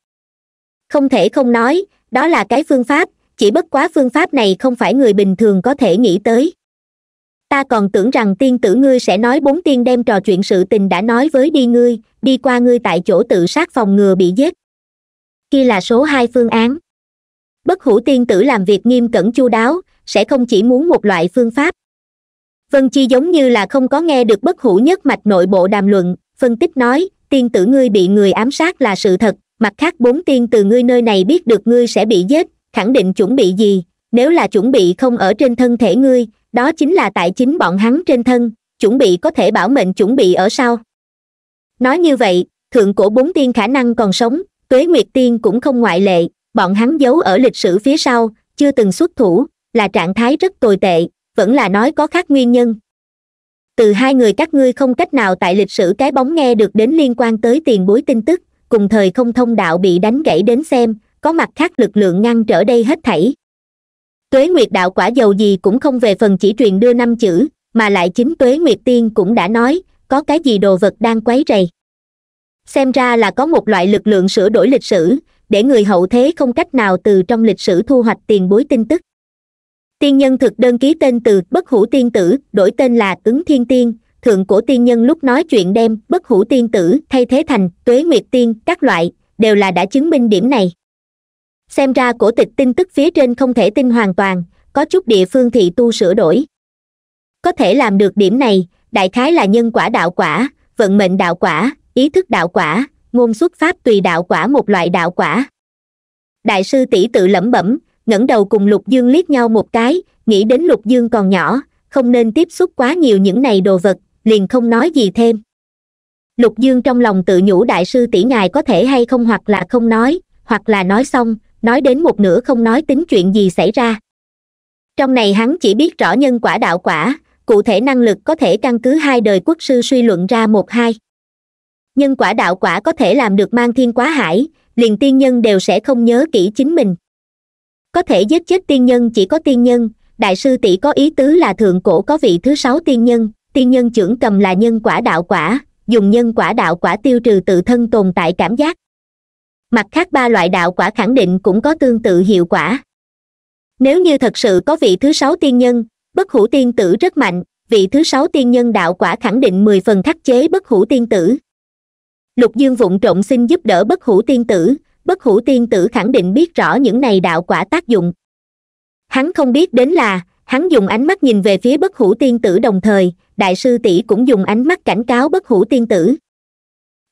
không thể không nói đó là cái phương pháp chỉ bất quá phương pháp này không phải người bình thường có thể nghĩ tới ta còn tưởng rằng tiên tử ngươi sẽ nói bốn tiên đem trò chuyện sự tình đã nói với đi ngươi đi qua ngươi tại chỗ tự sát phòng ngừa bị giết kia là số hai phương án bất hủ tiên tử làm việc nghiêm cẩn chu đáo sẽ không chỉ muốn một loại phương pháp vân chi giống như là không có nghe được bất hủ nhất mạch nội bộ đàm luận phân tích nói tiên tử ngươi bị người ám sát là sự thật mặt khác bốn tiên từ ngươi nơi này biết được ngươi sẽ bị giết khẳng định chuẩn bị gì nếu là chuẩn bị không ở trên thân thể ngươi đó chính là tại chính bọn hắn trên thân chuẩn bị có thể bảo mệnh chuẩn bị ở sau nói như vậy thượng cổ bốn tiên khả năng còn sống tuế nguyệt tiên cũng không ngoại lệ bọn hắn giấu ở lịch sử phía sau chưa từng xuất thủ là trạng thái rất tồi tệ vẫn là nói có khác nguyên nhân từ hai người các ngươi không cách nào tại lịch sử cái bóng nghe được đến liên quan tới tiền bối tin tức cùng thời không thông đạo bị đánh gãy đến xem có mặt khác lực lượng ngăn trở đây hết thảy tuế nguyệt đạo quả dầu gì cũng không về phần chỉ truyền đưa năm chữ mà lại chính tuế nguyệt tiên cũng đã nói có cái gì đồ vật đang quấy rầy xem ra là có một loại lực lượng sửa đổi lịch sử để người hậu thế không cách nào từ trong lịch sử thu hoạch tiền bối tin tức tiên nhân thực đơn ký tên từ bất hủ tiên tử đổi tên là ứng thiên tiên thượng cổ tiên nhân lúc nói chuyện đem bất hủ tiên tử thay thế thành tuế nguyệt tiên các loại đều là đã chứng minh điểm này xem ra cổ tịch tin tức phía trên không thể tin hoàn toàn có chút địa phương thị tu sửa đổi có thể làm được điểm này đại khái là nhân quả đạo quả vận mệnh đạo quả ý thức đạo quả ngôn xuất pháp tùy đạo quả một loại đạo quả đại sư tỷ tự lẩm bẩm ngẩng đầu cùng lục dương liếc nhau một cái nghĩ đến lục dương còn nhỏ không nên tiếp xúc quá nhiều những này đồ vật liền không nói gì thêm lục dương trong lòng tự nhủ đại sư tỷ ngài có thể hay không hoặc là không nói hoặc là nói xong nói đến một nửa không nói tính chuyện gì xảy ra trong này hắn chỉ biết rõ nhân quả đạo quả cụ thể năng lực có thể căn cứ hai đời quốc sư suy luận ra một hai nhân quả đạo quả có thể làm được mang thiên quá hải liền tiên nhân đều sẽ không nhớ kỹ chính mình có thể giết chết tiên nhân chỉ có tiên nhân đại sư tỷ có ý tứ là thượng cổ có vị thứ sáu tiên nhân tiên nhân trưởng cầm là nhân quả đạo quả dùng nhân quả đạo quả tiêu trừ tự thân tồn tại cảm giác mặt khác ba loại đạo quả khẳng định cũng có tương tự hiệu quả nếu như thật sự có vị thứ sáu tiên nhân bất hủ tiên tử rất mạnh vị thứ sáu tiên nhân đạo quả khẳng định mười phần khắc chế bất hủ tiên tử lục dương vụng trộn xin giúp đỡ bất hủ tiên tử bất hủ tiên tử khẳng định biết rõ những này đạo quả tác dụng hắn không biết đến là hắn dùng ánh mắt nhìn về phía bất hủ tiên tử đồng thời đại sư tỷ cũng dùng ánh mắt cảnh cáo bất hủ tiên tử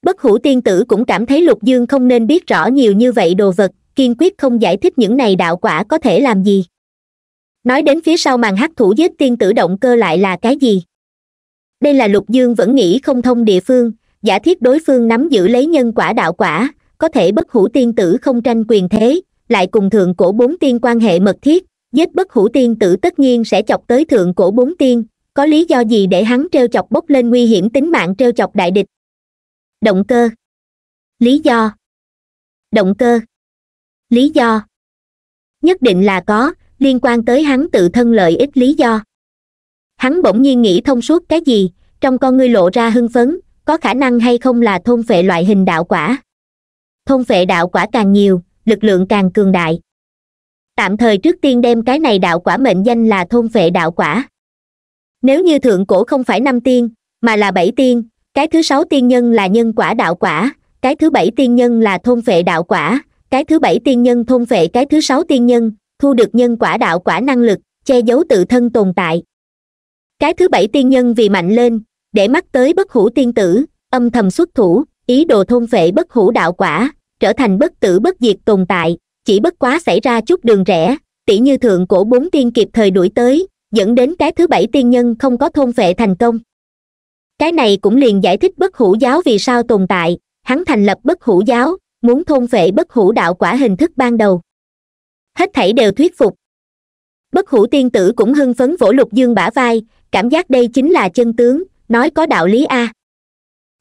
bất hủ tiên tử cũng cảm thấy lục dương không nên biết rõ nhiều như vậy đồ vật kiên quyết không giải thích những này đạo quả có thể làm gì nói đến phía sau màn hắc thủ giết tiên tử động cơ lại là cái gì đây là lục dương vẫn nghĩ không thông địa phương giả thiết đối phương nắm giữ lấy nhân quả đạo quả có thể bất hủ tiên tử không tranh quyền thế lại cùng thượng cổ bốn tiên quan hệ mật thiết giết bất hủ tiên tử tất nhiên sẽ chọc tới thượng cổ bốn tiên có lý do gì để hắn treo chọc bốc lên nguy hiểm tính mạng treo chọc đại địch động cơ lý do động cơ lý do nhất định là có liên quan tới hắn tự thân lợi ích lý do hắn bỗng nhiên nghĩ thông suốt cái gì trong con ngươi lộ ra hưng phấn có khả năng hay không là thôn phệ loại hình đạo quả thôn vệ đạo quả càng nhiều lực lượng càng cường đại tạm thời trước tiên đem cái này đạo quả mệnh danh là thôn vệ đạo quả nếu như thượng cổ không phải năm tiên mà là bảy tiên cái thứ sáu tiên nhân là nhân quả đạo quả cái thứ bảy tiên nhân là thôn vệ đạo quả cái thứ bảy tiên nhân thôn vệ cái thứ sáu tiên nhân thu được nhân quả đạo quả năng lực che giấu tự thân tồn tại cái thứ bảy tiên nhân vì mạnh lên để mắt tới bất hủ tiên tử âm thầm xuất thủ ý đồ thôn vệ bất hủ đạo quả trở thành bất tử bất diệt tồn tại chỉ bất quá xảy ra chút đường rẽ tỉ như thượng cổ bốn tiên kịp thời đuổi tới dẫn đến cái thứ bảy tiên nhân không có thôn vệ thành công cái này cũng liền giải thích bất hủ giáo vì sao tồn tại hắn thành lập bất hủ giáo muốn thôn vệ bất hủ đạo quả hình thức ban đầu hết thảy đều thuyết phục bất hủ tiên tử cũng hưng phấn vỗ lục dương bả vai cảm giác đây chính là chân tướng nói có đạo lý a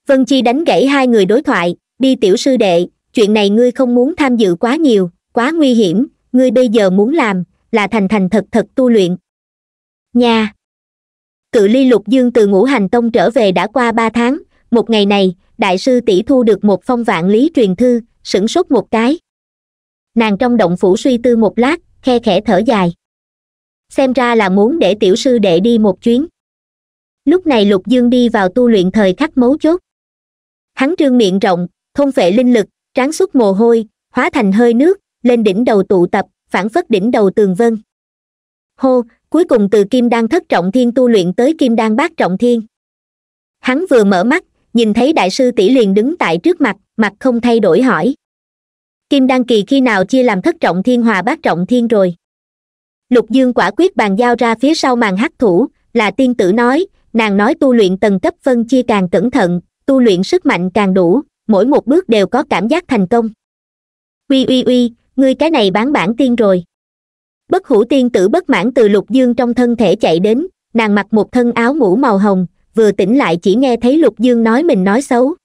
vân chi đánh gãy hai người đối thoại đi tiểu sư đệ chuyện này ngươi không muốn tham dự quá nhiều quá nguy hiểm ngươi bây giờ muốn làm là thành thành thật thật tu luyện nha cự ly lục dương từ ngũ hành tông trở về đã qua ba tháng một ngày này đại sư tỷ thu được một phong vạn lý truyền thư sửng sốt một cái nàng trong động phủ suy tư một lát khe khẽ thở dài xem ra là muốn để tiểu sư đệ đi một chuyến lúc này lục dương đi vào tu luyện thời khắc mấu chốt hắn trương miệng rộng thôn phệ linh lực tráng suốt mồ hôi hóa thành hơi nước lên đỉnh đầu tụ tập phản phất đỉnh đầu tường vân hô cuối cùng từ kim đan thất trọng thiên tu luyện tới kim đan bát trọng thiên hắn vừa mở mắt nhìn thấy đại sư tỷ liền đứng tại trước mặt mặt không thay đổi hỏi kim đan kỳ khi nào chia làm thất trọng thiên hòa bát trọng thiên rồi lục dương quả quyết bàn giao ra phía sau màn hắc thủ là tiên tử nói nàng nói tu luyện tầng cấp phân chia càng cẩn thận tu luyện sức mạnh càng đủ mỗi một bước đều có cảm giác thành công uy uy uy ngươi cái này bán bản tiên rồi bất hủ tiên tử bất mãn từ lục dương trong thân thể chạy đến nàng mặc một thân áo mũ màu hồng vừa tỉnh lại chỉ nghe thấy lục dương nói mình nói xấu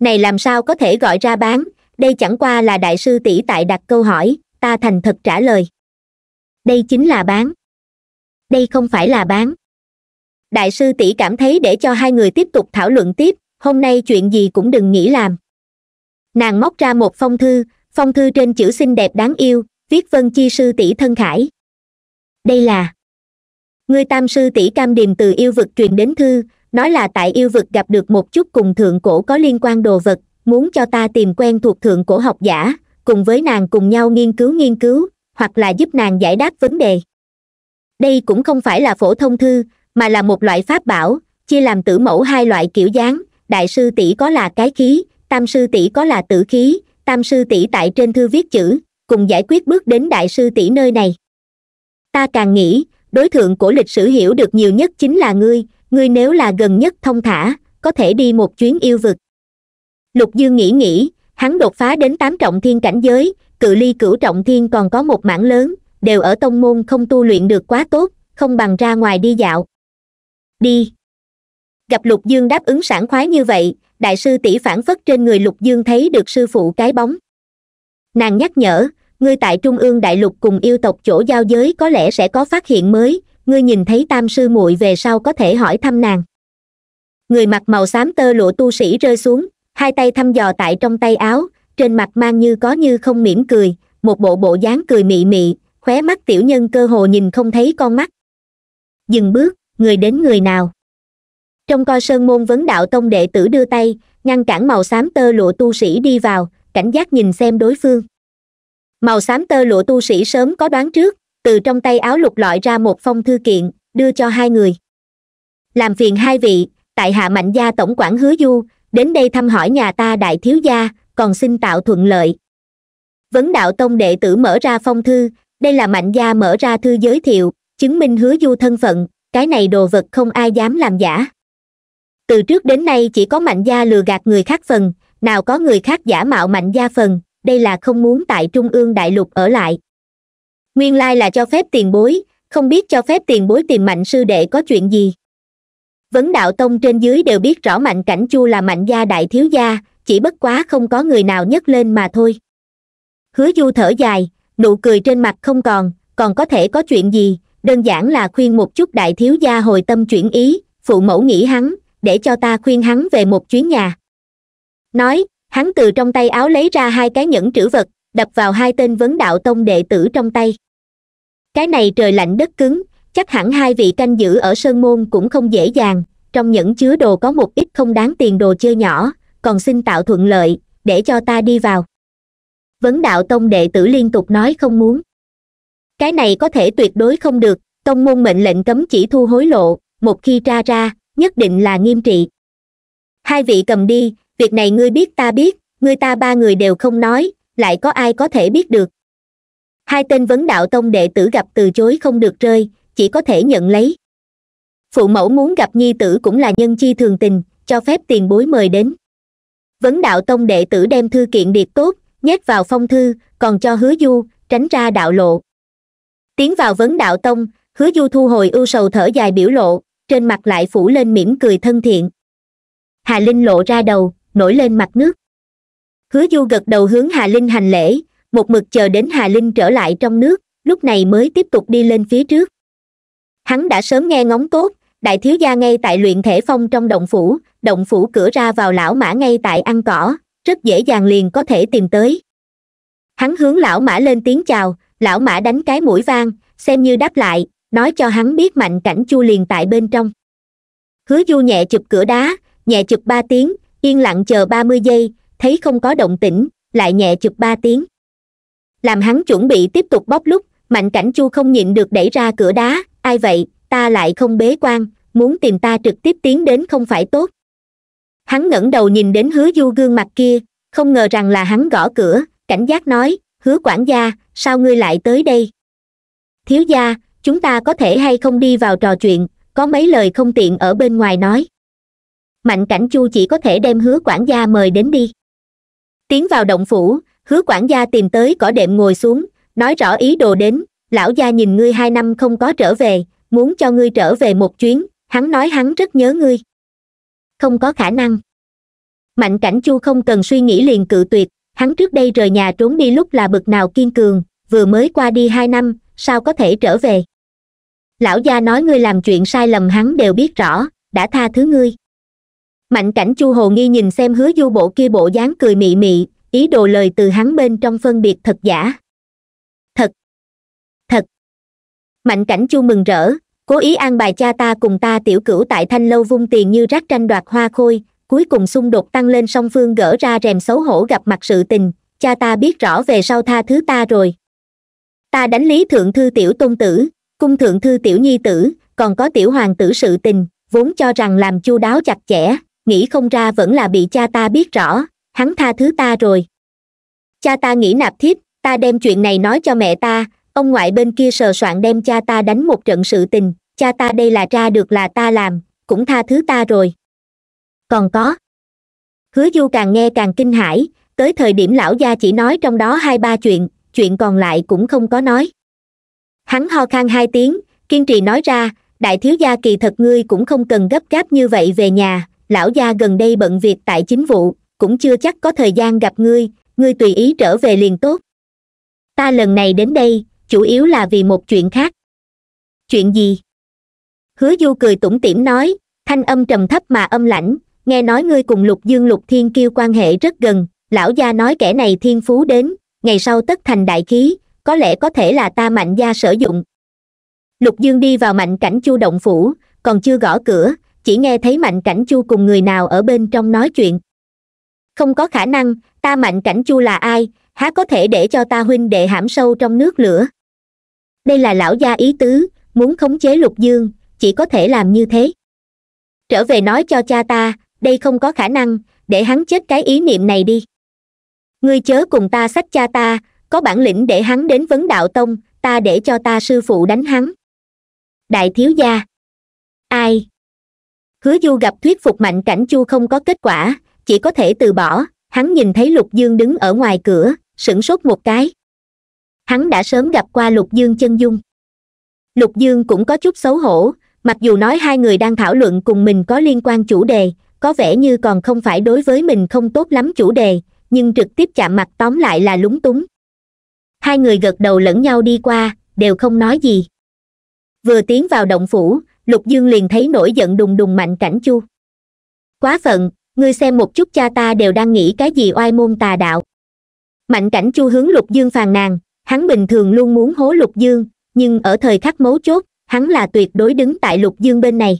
này làm sao có thể gọi ra bán đây chẳng qua là đại sư tỷ tại đặt câu hỏi ta thành thật trả lời đây chính là bán đây không phải là bán đại sư tỷ cảm thấy để cho hai người tiếp tục thảo luận tiếp hôm nay chuyện gì cũng đừng nghĩ làm nàng móc ra một phong thư phong thư trên chữ xinh đẹp đáng yêu viết vân chi sư tỷ thân khải đây là người tam sư tỷ cam điềm từ yêu vực truyền đến thư nói là tại yêu vực gặp được một chút cùng thượng cổ có liên quan đồ vật muốn cho ta tìm quen thuộc thượng cổ học giả cùng với nàng cùng nhau nghiên cứu nghiên cứu hoặc là giúp nàng giải đáp vấn đề đây cũng không phải là phổ thông thư mà là một loại pháp bảo chia làm tử mẫu hai loại kiểu dáng đại sư tỷ có là cái khí tam sư tỷ có là tử khí tam sư tỷ tại trên thư viết chữ cùng giải quyết bước đến đại sư tỷ nơi này ta càng nghĩ đối tượng của lịch sử hiểu được nhiều nhất chính là ngươi ngươi nếu là gần nhất thông thả có thể đi một chuyến yêu vực lục dương nghĩ nghĩ hắn đột phá đến tám trọng thiên cảnh giới cự ly cửu trọng thiên còn có một mảng lớn đều ở tông môn không tu luyện được quá tốt không bằng ra ngoài đi dạo đi gặp lục dương đáp ứng sảng khoái như vậy đại sư tỷ phản phất trên người lục dương thấy được sư phụ cái bóng nàng nhắc nhở ngươi tại trung ương đại lục cùng yêu tộc chỗ giao giới có lẽ sẽ có phát hiện mới ngươi nhìn thấy tam sư muội về sau có thể hỏi thăm nàng người mặc màu xám tơ lụa tu sĩ rơi xuống hai tay thăm dò tại trong tay áo trên mặt mang như có như không mỉm cười một bộ bộ dáng cười mị mị khóe mắt tiểu nhân cơ hồ nhìn không thấy con mắt dừng bước người đến người nào trong coi sơn môn vấn đạo tông đệ tử đưa tay ngăn cản màu xám tơ lụa tu sĩ đi vào cảnh giác nhìn xem đối phương màu xám tơ lụa tu sĩ sớm có đoán trước từ trong tay áo lục lọi ra một phong thư kiện đưa cho hai người làm phiền hai vị tại hạ mạnh gia tổng quản hứa du đến đây thăm hỏi nhà ta đại thiếu gia còn xin tạo thuận lợi vấn đạo tông đệ tử mở ra phong thư đây là mạnh gia mở ra thư giới thiệu chứng minh hứa du thân phận cái này đồ vật không ai dám làm giả từ trước đến nay chỉ có mạnh gia lừa gạt người khác phần nào có người khác giả mạo mạnh gia phần đây là không muốn tại trung ương đại lục ở lại nguyên lai là cho phép tiền bối không biết cho phép tiền bối tìm mạnh sư đệ có chuyện gì vấn đạo tông trên dưới đều biết rõ mạnh cảnh chu là mạnh gia đại thiếu gia chỉ bất quá không có người nào nhấc lên mà thôi hứa du thở dài nụ cười trên mặt không còn còn có thể có chuyện gì đơn giản là khuyên một chút đại thiếu gia hồi tâm chuyển ý phụ mẫu nghĩ hắn để cho ta khuyên hắn về một chuyến nhà nói hắn từ trong tay áo lấy ra hai cái nhẫn trữ vật đập vào hai tên vấn đạo tông đệ tử trong tay cái này trời lạnh đất cứng chắc hẳn hai vị canh giữ ở sơn môn cũng không dễ dàng trong nhẫn chứa đồ có một ít không đáng tiền đồ chơi nhỏ còn xin tạo thuận lợi để cho ta đi vào vấn đạo tông đệ tử liên tục nói không muốn cái này có thể tuyệt đối không được tông môn mệnh lệnh cấm chỉ thu hối lộ một khi tra ra nhất định là nghiêm trị hai vị cầm đi việc này ngươi biết ta biết ngươi ta ba người đều không nói lại có ai có thể biết được hai tên vấn đạo tông đệ tử gặp từ chối không được rơi chỉ có thể nhận lấy phụ mẫu muốn gặp nhi tử cũng là nhân chi thường tình cho phép tiền bối mời đến vấn đạo tông đệ tử đem thư kiện điệp tốt nhét vào phong thư còn cho hứa du tránh ra đạo lộ tiến vào vấn đạo tông hứa du thu hồi ưu sầu thở dài biểu lộ trên mặt lại phủ lên mỉm cười thân thiện hà linh lộ ra đầu nổi lên mặt nước hứa du gật đầu hướng hà linh hành lễ một mực chờ đến hà linh trở lại trong nước lúc này mới tiếp tục đi lên phía trước hắn đã sớm nghe ngóng tốt đại thiếu gia ngay tại luyện thể phong trong động phủ động phủ cửa ra vào lão mã ngay tại ăn cỏ rất dễ dàng liền có thể tìm tới hắn hướng lão mã lên tiếng chào lão mã đánh cái mũi vang xem như đáp lại nói cho hắn biết mạnh cảnh chu liền tại bên trong hứa du nhẹ chụp cửa đá nhẹ chụp ba tiếng yên lặng chờ ba mươi giây thấy không có động tĩnh lại nhẹ chụp ba tiếng làm hắn chuẩn bị tiếp tục bóp lúc mạnh cảnh chu không nhịn được đẩy ra cửa đá ai vậy ta lại không bế quan muốn tìm ta trực tiếp tiến đến không phải tốt hắn ngẩng đầu nhìn đến hứa du gương mặt kia không ngờ rằng là hắn gõ cửa cảnh giác nói hứa quản gia sao ngươi lại tới đây thiếu gia chúng ta có thể hay không đi vào trò chuyện có mấy lời không tiện ở bên ngoài nói mạnh cảnh chu chỉ có thể đem hứa quản gia mời đến đi tiến vào động phủ hứa quản gia tìm tới cỏ đệm ngồi xuống nói rõ ý đồ đến lão gia nhìn ngươi hai năm không có trở về muốn cho ngươi trở về một chuyến hắn nói hắn rất nhớ ngươi không có khả năng mạnh cảnh chu không cần suy nghĩ liền cự tuyệt hắn trước đây rời nhà trốn đi lúc là bực nào kiên cường vừa mới qua đi hai năm sao có thể trở về lão gia nói ngươi làm chuyện sai lầm hắn đều biết rõ đã tha thứ ngươi mạnh cảnh chu hồ nghi nhìn xem hứa du bộ kia bộ dáng cười mị mị ý đồ lời từ hắn bên trong phân biệt thật giả thật thật mạnh cảnh chu mừng rỡ cố ý an bài cha ta cùng ta tiểu cửu tại thanh lâu vung tiền như rác tranh đoạt hoa khôi cuối cùng xung đột tăng lên song phương gỡ ra rèm xấu hổ gặp mặt sự tình cha ta biết rõ về sau tha thứ ta rồi ta đánh lý thượng thư tiểu tôn tử cung thượng thư tiểu nhi tử còn có tiểu hoàng tử sự tình vốn cho rằng làm chu đáo chặt chẽ nghĩ không ra vẫn là bị cha ta biết rõ hắn tha thứ ta rồi cha ta nghĩ nạp thiếp ta đem chuyện này nói cho mẹ ta ông ngoại bên kia sờ soạn đem cha ta đánh một trận sự tình cha ta đây là ra được là ta làm cũng tha thứ ta rồi còn có hứa du càng nghe càng kinh hãi tới thời điểm lão gia chỉ nói trong đó hai ba chuyện chuyện còn lại cũng không có nói hắn ho khan hai tiếng kiên trì nói ra đại thiếu gia kỳ thật ngươi cũng không cần gấp gáp như vậy về nhà lão gia gần đây bận việc tại chính vụ cũng chưa chắc có thời gian gặp ngươi ngươi tùy ý trở về liền tốt ta lần này đến đây chủ yếu là vì một chuyện khác chuyện gì hứa du cười tủm tỉm nói thanh âm trầm thấp mà âm lãnh nghe nói ngươi cùng lục dương lục thiên kiêu quan hệ rất gần lão gia nói kẻ này thiên phú đến ngày sau tất thành đại khí có lẽ có thể là ta mạnh gia sử dụng lục dương đi vào mạnh cảnh chu động phủ còn chưa gõ cửa chỉ nghe thấy mạnh cảnh chu cùng người nào ở bên trong nói chuyện không có khả năng ta mạnh cảnh chu là ai há có thể để cho ta huynh đệ hãm sâu trong nước lửa đây là lão gia ý tứ muốn khống chế lục dương chỉ có thể làm như thế trở về nói cho cha ta đây không có khả năng để hắn chết cái ý niệm này đi ngươi chớ cùng ta sách cha ta có bản lĩnh để hắn đến vấn đạo tông ta để cho ta sư phụ đánh hắn đại thiếu gia ai hứa du gặp thuyết phục mạnh cảnh chu không có kết quả chỉ có thể từ bỏ hắn nhìn thấy lục dương đứng ở ngoài cửa sửng sốt một cái hắn đã sớm gặp qua lục dương chân dung lục dương cũng có chút xấu hổ mặc dù nói hai người đang thảo luận cùng mình có liên quan chủ đề có vẻ như còn không phải đối với mình không tốt lắm chủ đề nhưng trực tiếp chạm mặt tóm lại là lúng túng hai người gật đầu lẫn nhau đi qua đều không nói gì vừa tiến vào động phủ lục dương liền thấy nổi giận đùng đùng mạnh cảnh chu quá phận ngươi xem một chút cha ta đều đang nghĩ cái gì oai môn tà đạo mạnh cảnh chu hướng lục dương phàn nàn hắn bình thường luôn muốn hố lục dương nhưng ở thời khắc mấu chốt hắn là tuyệt đối đứng tại lục dương bên này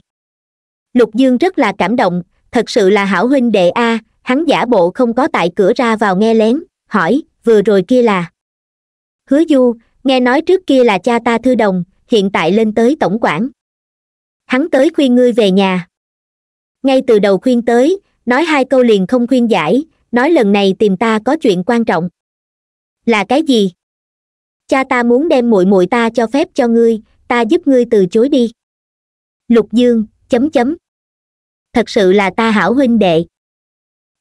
lục dương rất là cảm động thật sự là hảo huynh đệ a hắn giả bộ không có tại cửa ra vào nghe lén hỏi vừa rồi kia là hứa du nghe nói trước kia là cha ta thư đồng hiện tại lên tới tổng quản hắn tới khuyên ngươi về nhà ngay từ đầu khuyên tới nói hai câu liền không khuyên giải nói lần này tìm ta có chuyện quan trọng là cái gì cha ta muốn đem muội muội ta cho phép cho ngươi ta giúp ngươi từ chối đi lục dương chấm chấm thật sự là ta hảo huynh đệ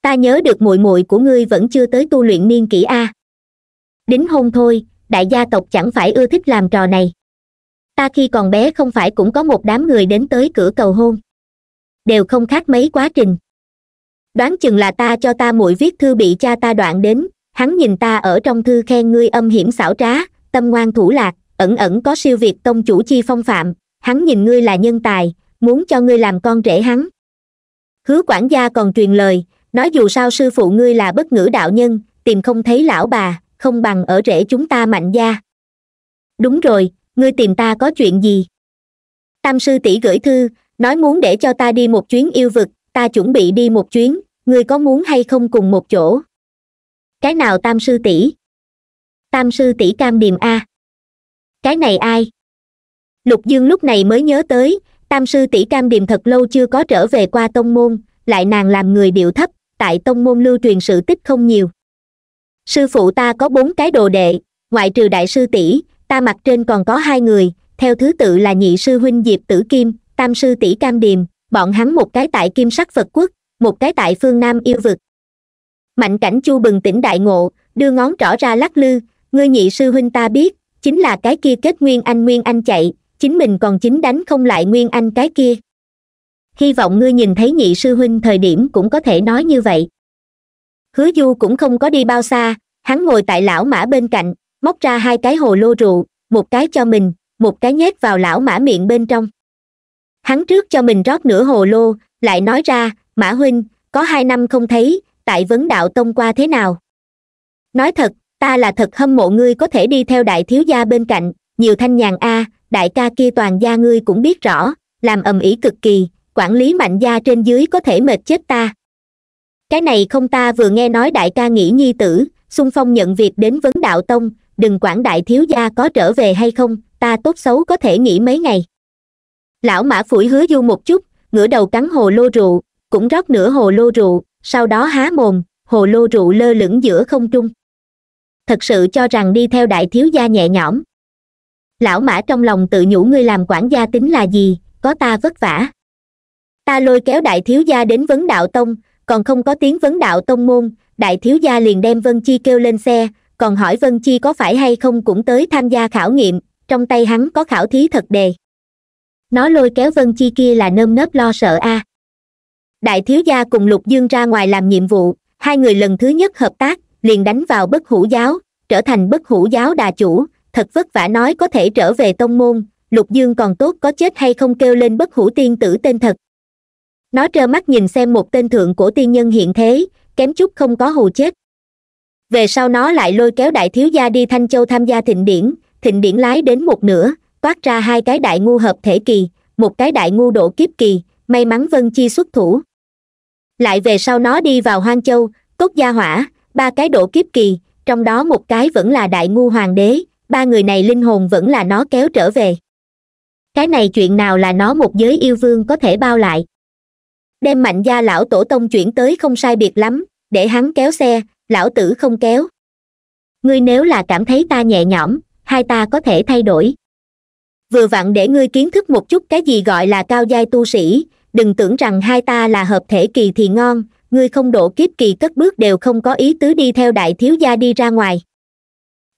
ta nhớ được muội muội của ngươi vẫn chưa tới tu luyện niên kỷ a đính hôn thôi đại gia tộc chẳng phải ưa thích làm trò này ta khi còn bé không phải cũng có một đám người đến tới cửa cầu hôn đều không khác mấy quá trình đoán chừng là ta cho ta muội viết thư bị cha ta đoạn đến hắn nhìn ta ở trong thư khen ngươi âm hiểm xảo trá tâm ngoan thủ lạc ẩn ẩn có siêu việt tông chủ chi phong phạm hắn nhìn ngươi là nhân tài muốn cho ngươi làm con rể hắn hứa quản gia còn truyền lời nói dù sao sư phụ ngươi là bất ngữ đạo nhân tìm không thấy lão bà không bằng ở rễ chúng ta mạnh gia đúng rồi ngươi tìm ta có chuyện gì tam sư tỷ gửi thư nói muốn để cho ta đi một chuyến yêu vực ta chuẩn bị đi một chuyến ngươi có muốn hay không cùng một chỗ cái nào tam sư tỷ tam sư tỷ cam điềm a cái này ai lục dương lúc này mới nhớ tới tam sư tỷ cam điềm thật lâu chưa có trở về qua tông môn lại nàng làm người điệu thấp tại tông môn lưu truyền sự tích không nhiều sư phụ ta có bốn cái đồ đệ ngoại trừ đại sư tỷ ta mặt trên còn có hai người theo thứ tự là nhị sư huynh diệp tử kim tam sư tỷ cam điềm bọn hắn một cái tại kim sắc phật quốc một cái tại phương nam yêu vực mạnh cảnh chu bừng tỉnh đại ngộ đưa ngón trỏ ra lắc lư ngươi nhị sư huynh ta biết chính là cái kia kết nguyên anh nguyên anh chạy chính mình còn chính đánh không lại nguyên anh cái kia hy vọng ngươi nhìn thấy nhị sư huynh thời điểm cũng có thể nói như vậy hứa du cũng không có đi bao xa hắn ngồi tại lão mã bên cạnh móc ra hai cái hồ lô rượu một cái cho mình một cái nhét vào lão mã miệng bên trong hắn trước cho mình rót nửa hồ lô lại nói ra mã huynh có hai năm không thấy tại vấn đạo tông qua thế nào nói thật ta là thật hâm mộ ngươi có thể đi theo đại thiếu gia bên cạnh nhiều thanh nhàn a đại ca kia toàn gia ngươi cũng biết rõ làm ầm ĩ cực kỳ quản lý mạnh gia trên dưới có thể mệt chết ta cái này không ta vừa nghe nói đại ca nghĩ nhi tử xung phong nhận việc đến vấn đạo tông đừng quản đại thiếu gia có trở về hay không ta tốt xấu có thể nghỉ mấy ngày lão mã phủi hứa du một chút ngửa đầu cắn hồ lô rượu cũng rót nửa hồ lô rượu sau đó há mồm hồ lô rượu lơ lửng giữa không trung thật sự cho rằng đi theo đại thiếu gia nhẹ nhõm lão mã trong lòng tự nhủ ngươi làm quản gia tính là gì có ta vất vả ta lôi kéo đại thiếu gia đến vấn đạo tông còn không có tiếng vấn đạo tông môn đại thiếu gia liền đem vân chi kêu lên xe còn hỏi vân chi có phải hay không cũng tới tham gia khảo nghiệm trong tay hắn có khảo thí thật đề nó lôi kéo vân chi kia là nơm nớp lo sợ a à. đại thiếu gia cùng lục dương ra ngoài làm nhiệm vụ hai người lần thứ nhất hợp tác liền đánh vào bất hủ giáo trở thành bất hủ giáo đà chủ thật vất vả nói có thể trở về tông môn lục dương còn tốt có chết hay không kêu lên bất hủ tiên tử tên thật nó trơ mắt nhìn xem một tên thượng cổ tiên nhân hiện thế kém chút không có hù chết về sau nó lại lôi kéo đại thiếu gia đi thanh châu tham gia thịnh điển thịnh điển lái đến một nửa toát ra hai cái đại ngu hợp thể kỳ một cái đại ngu độ kiếp kỳ may mắn vân chi xuất thủ lại về sau nó đi vào hoang châu cốt gia hỏa ba cái độ kiếp kỳ trong đó một cái vẫn là đại ngu hoàng đế ba người này linh hồn vẫn là nó kéo trở về cái này chuyện nào là nó một giới yêu vương có thể bao lại đem mạnh gia lão tổ tông chuyển tới không sai biệt lắm để hắn kéo xe lão tử không kéo ngươi nếu là cảm thấy ta nhẹ nhõm hai ta có thể thay đổi vừa vặn để ngươi kiến thức một chút cái gì gọi là cao giai tu sĩ đừng tưởng rằng hai ta là hợp thể kỳ thì ngon ngươi không độ kiếp kỳ cất bước đều không có ý tứ đi theo đại thiếu gia đi ra ngoài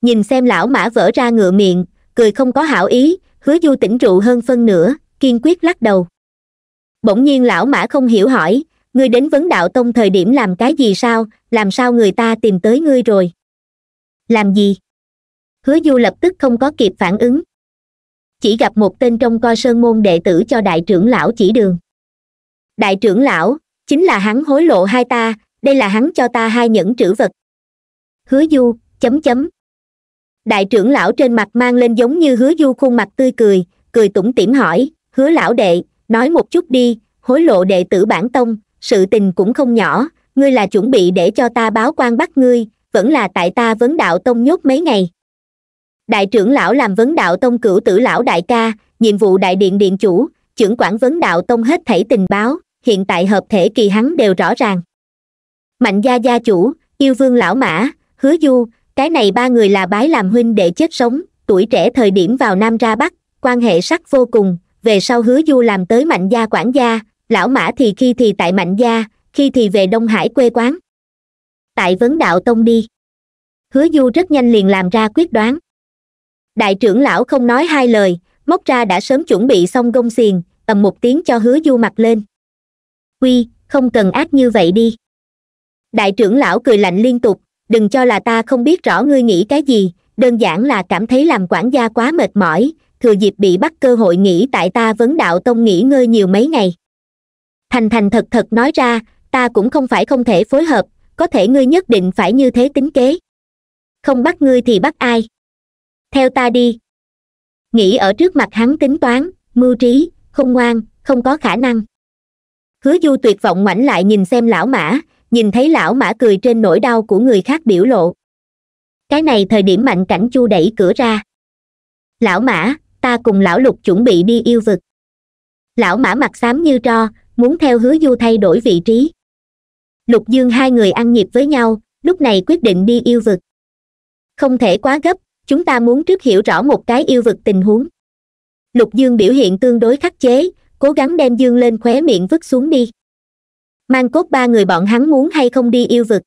nhìn xem lão mã vỡ ra ngựa miệng cười không có hảo ý hứa du tỉnh trụ hơn phân nửa kiên quyết lắc đầu bỗng nhiên lão mã không hiểu hỏi ngươi đến vấn đạo tông thời điểm làm cái gì sao làm sao người ta tìm tới ngươi rồi làm gì hứa du lập tức không có kịp phản ứng chỉ gặp một tên trong coi sơn môn đệ tử cho đại trưởng lão chỉ đường đại trưởng lão chính là hắn hối lộ hai ta đây là hắn cho ta hai nhẫn trữ vật hứa du chấm chấm đại trưởng lão trên mặt mang lên giống như hứa du khuôn mặt tươi cười cười tủm tỉm hỏi hứa lão đệ nói một chút đi hối lộ đệ tử bản tông sự tình cũng không nhỏ ngươi là chuẩn bị để cho ta báo quan bắt ngươi vẫn là tại ta vấn đạo tông nhốt mấy ngày đại trưởng lão làm vấn đạo tông cửu tử lão đại ca nhiệm vụ đại điện điện chủ trưởng quản vấn đạo tông hết thảy tình báo hiện tại hợp thể kỳ hắn đều rõ ràng mạnh gia gia chủ yêu vương lão mã hứa du cái này ba người là bái làm huynh đệ chết sống tuổi trẻ thời điểm vào nam ra bắc quan hệ sắc vô cùng về sau hứa du làm tới mạnh gia quản gia lão mã thì khi thì tại mạnh gia khi thì về đông hải quê quán tại vấn đạo tông đi hứa du rất nhanh liền làm ra quyết đoán đại trưởng lão không nói hai lời móc ra đã sớm chuẩn bị xong gông xiềng tầm một tiếng cho hứa du mặt lên quy không cần ác như vậy đi đại trưởng lão cười lạnh liên tục đừng cho là ta không biết rõ ngươi nghĩ cái gì đơn giản là cảm thấy làm quản gia quá mệt mỏi thừa dịp bị bắt cơ hội nghỉ tại ta vấn đạo tông nghỉ ngơi nhiều mấy ngày thành thành thật thật nói ra ta cũng không phải không thể phối hợp có thể ngươi nhất định phải như thế tính kế không bắt ngươi thì bắt ai theo ta đi nghĩ ở trước mặt hắn tính toán mưu trí không ngoan không có khả năng hứa du tuyệt vọng ngoảnh lại nhìn xem lão mã nhìn thấy lão mã cười trên nỗi đau của người khác biểu lộ cái này thời điểm mạnh cảnh chu đẩy cửa ra lão mã ta cùng lão lục chuẩn bị đi yêu vực lão mã mặt xám như tro muốn theo hứa du thay đổi vị trí lục dương hai người ăn nhịp với nhau lúc này quyết định đi yêu vực không thể quá gấp chúng ta muốn trước hiểu rõ một cái yêu vực tình huống lục dương biểu hiện tương đối khắc chế cố gắng đem dương lên khóe miệng vứt xuống đi mang cốt ba người bọn hắn muốn hay không đi yêu vực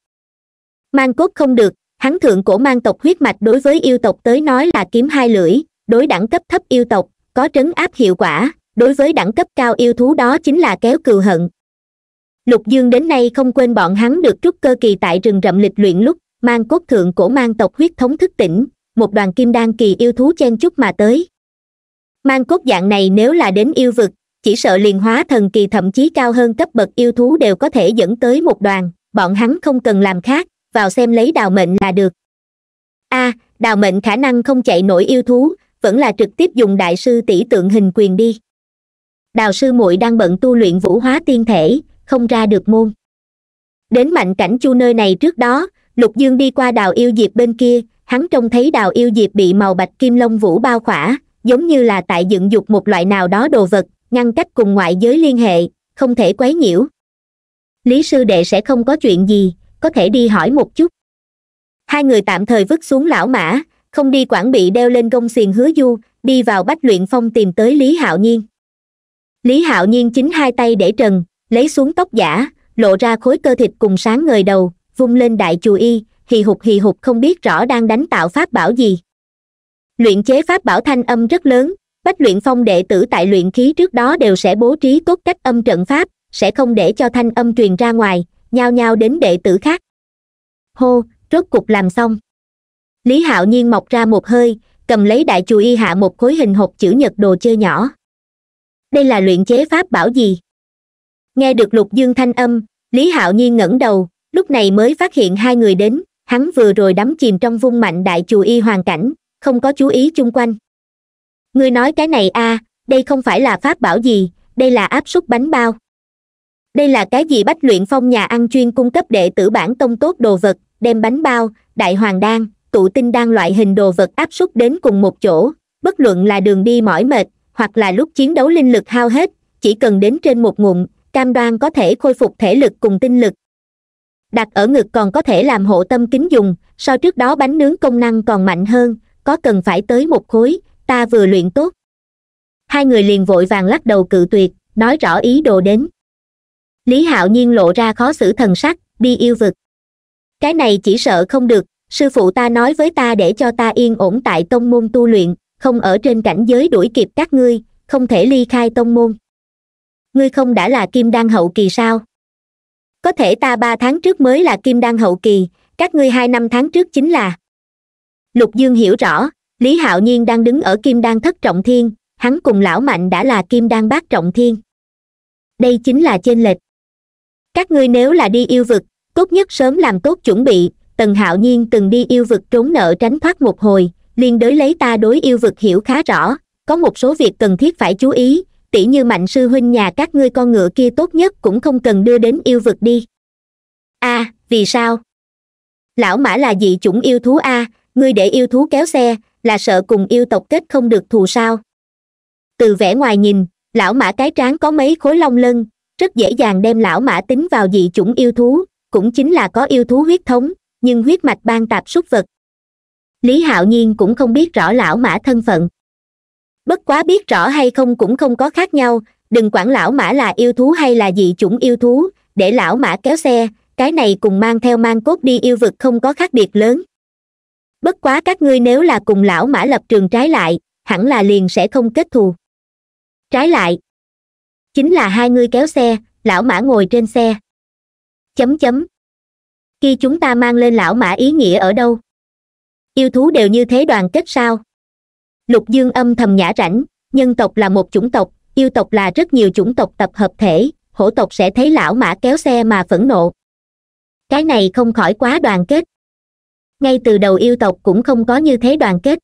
mang cốt không được hắn thượng cổ mang tộc huyết mạch đối với yêu tộc tới nói là kiếm hai lưỡi đối đẳng cấp thấp yêu tộc có trấn áp hiệu quả đối với đẳng cấp cao yêu thú đó chính là kéo cừu hận lục dương đến nay không quên bọn hắn được trúc cơ kỳ tại rừng rậm lịch luyện lúc mang cốt thượng cổ mang tộc huyết thống thức tỉnh một đoàn kim đan kỳ yêu thú chen chúc mà tới mang cốt dạng này nếu là đến yêu vực chỉ sợ liền hóa thần kỳ thậm chí cao hơn cấp bậc yêu thú đều có thể dẫn tới một đoàn bọn hắn không cần làm khác vào xem lấy đào mệnh là được a à, đào mệnh khả năng không chạy nổi yêu thú vẫn là trực tiếp dùng đại sư tỷ tượng hình quyền đi đào sư muội đang bận tu luyện vũ hóa tiên thể không ra được môn đến mạnh cảnh chu nơi này trước đó lục dương đi qua đào yêu diệp bên kia hắn trông thấy đào yêu diệp bị màu bạch kim long vũ bao khỏa giống như là tại dựng dục một loại nào đó đồ vật ngăn cách cùng ngoại giới liên hệ không thể quấy nhiễu lý sư đệ sẽ không có chuyện gì có thể đi hỏi một chút hai người tạm thời vứt xuống lão mã không đi quảng bị đeo lên gông xiềng hứa du đi vào bách luyện phong tìm tới lý hạo nhiên lý hạo nhiên chính hai tay để trần lấy xuống tóc giả lộ ra khối cơ thịt cùng sáng ngời đầu vung lên đại chù y hì hục hì hục không biết rõ đang đánh tạo pháp bảo gì luyện chế pháp bảo thanh âm rất lớn bách luyện phong đệ tử tại luyện khí trước đó đều sẽ bố trí tốt cách âm trận pháp sẽ không để cho thanh âm truyền ra ngoài nhao nhao đến đệ tử khác hô rốt cục làm xong lý hạo nhiên mọc ra một hơi cầm lấy đại chù y hạ một khối hình hộp chữ nhật đồ chơi nhỏ đây là luyện chế pháp bảo gì nghe được lục dương thanh âm lý hạo nhiên ngẩng đầu lúc này mới phát hiện hai người đến hắn vừa rồi đắm chìm trong vung mạnh đại chù y hoàn cảnh không có chú ý chung quanh ngươi nói cái này a à, đây không phải là pháp bảo gì đây là áp suất bánh bao đây là cái gì bách luyện phong nhà ăn chuyên cung cấp đệ tử bản tông tốt đồ vật đem bánh bao đại hoàng đan tụ tinh đang loại hình đồ vật áp suất đến cùng một chỗ bất luận là đường đi mỏi mệt hoặc là lúc chiến đấu linh lực hao hết chỉ cần đến trên một ngụm cam đoan có thể khôi phục thể lực cùng tinh lực đặt ở ngực còn có thể làm hộ tâm kính dùng so trước đó bánh nướng công năng còn mạnh hơn có cần phải tới một khối ta vừa luyện tốt hai người liền vội vàng lắc đầu cự tuyệt nói rõ ý đồ đến lý hạo nhiên lộ ra khó xử thần sắc đi yêu vực cái này chỉ sợ không được sư phụ ta nói với ta để cho ta yên ổn tại tông môn tu luyện không ở trên cảnh giới đuổi kịp các ngươi không thể ly khai tông môn ngươi không đã là kim đan hậu kỳ sao có thể ta ba tháng trước mới là kim đan hậu kỳ các ngươi hai năm tháng trước chính là lục dương hiểu rõ lý hạo nhiên đang đứng ở kim đan thất trọng thiên hắn cùng lão mạnh đã là kim đan bát trọng thiên đây chính là trên lệch các ngươi nếu là đi yêu vực tốt nhất sớm làm tốt chuẩn bị tần hạo nhiên từng đi yêu vực trốn nợ tránh thoát một hồi liên đới lấy ta đối yêu vực hiểu khá rõ có một số việc cần thiết phải chú ý tỉ như mạnh sư huynh nhà các ngươi con ngựa kia tốt nhất cũng không cần đưa đến yêu vực đi a à, vì sao lão mã là dị chủng yêu thú a ngươi để yêu thú kéo xe là sợ cùng yêu tộc kết không được thù sao từ vẻ ngoài nhìn lão mã cái trán có mấy khối long lân rất dễ dàng đem lão mã tính vào dị chủng yêu thú cũng chính là có yêu thú huyết thống nhưng huyết mạch ban tạp súc vật lý hạo nhiên cũng không biết rõ lão mã thân phận bất quá biết rõ hay không cũng không có khác nhau đừng quản lão mã là yêu thú hay là dị chủng yêu thú để lão mã kéo xe cái này cùng mang theo mang cốt đi yêu vực không có khác biệt lớn bất quá các ngươi nếu là cùng lão mã lập trường trái lại hẳn là liền sẽ không kết thù trái lại chính là hai ngươi kéo xe lão mã ngồi trên xe chấm chấm khi chúng ta mang lên lão mã ý nghĩa ở đâu yêu thú đều như thế đoàn kết sao lục dương âm thầm nhã rảnh nhân tộc là một chủng tộc yêu tộc là rất nhiều chủng tộc tập hợp thể hổ tộc sẽ thấy lão mã kéo xe mà phẫn nộ cái này không khỏi quá đoàn kết ngay từ đầu yêu tộc cũng không có như thế đoàn kết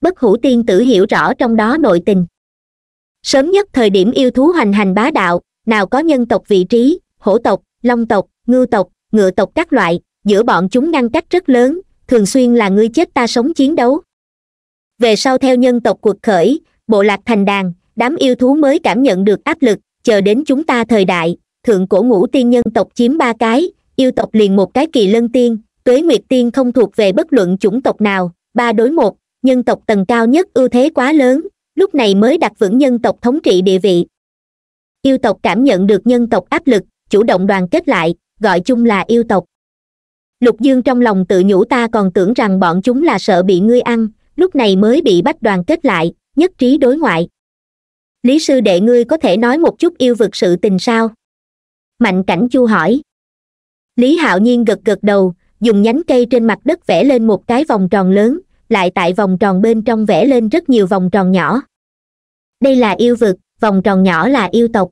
bất hủ tiên tử hiểu rõ trong đó nội tình sớm nhất thời điểm yêu thú hoành hành bá đạo nào có nhân tộc vị trí hổ tộc long tộc ngưu tộc ngựa tộc các loại giữa bọn chúng ngăn cách rất lớn thường xuyên là ngươi chết ta sống chiến đấu về sau theo nhân tộc cuộc khởi bộ lạc thành đàn đám yêu thú mới cảm nhận được áp lực chờ đến chúng ta thời đại thượng cổ ngũ tiên nhân tộc chiếm ba cái yêu tộc liền một cái kỳ lân tiên tuế nguyệt tiên không thuộc về bất luận chủng tộc nào ba đối một nhân tộc tầng cao nhất ưu thế quá lớn lúc này mới đặt vững nhân tộc thống trị địa vị yêu tộc cảm nhận được nhân tộc áp lực chủ động đoàn kết lại gọi chung là yêu tộc lục dương trong lòng tự nhủ ta còn tưởng rằng bọn chúng là sợ bị ngươi ăn lúc này mới bị bách đoàn kết lại nhất trí đối ngoại lý sư đệ ngươi có thể nói một chút yêu vực sự tình sao mạnh cảnh chu hỏi lý hạo nhiên gật gật đầu dùng nhánh cây trên mặt đất vẽ lên một cái vòng tròn lớn lại tại vòng tròn bên trong vẽ lên rất nhiều vòng tròn nhỏ đây là yêu vực vòng tròn nhỏ là yêu tộc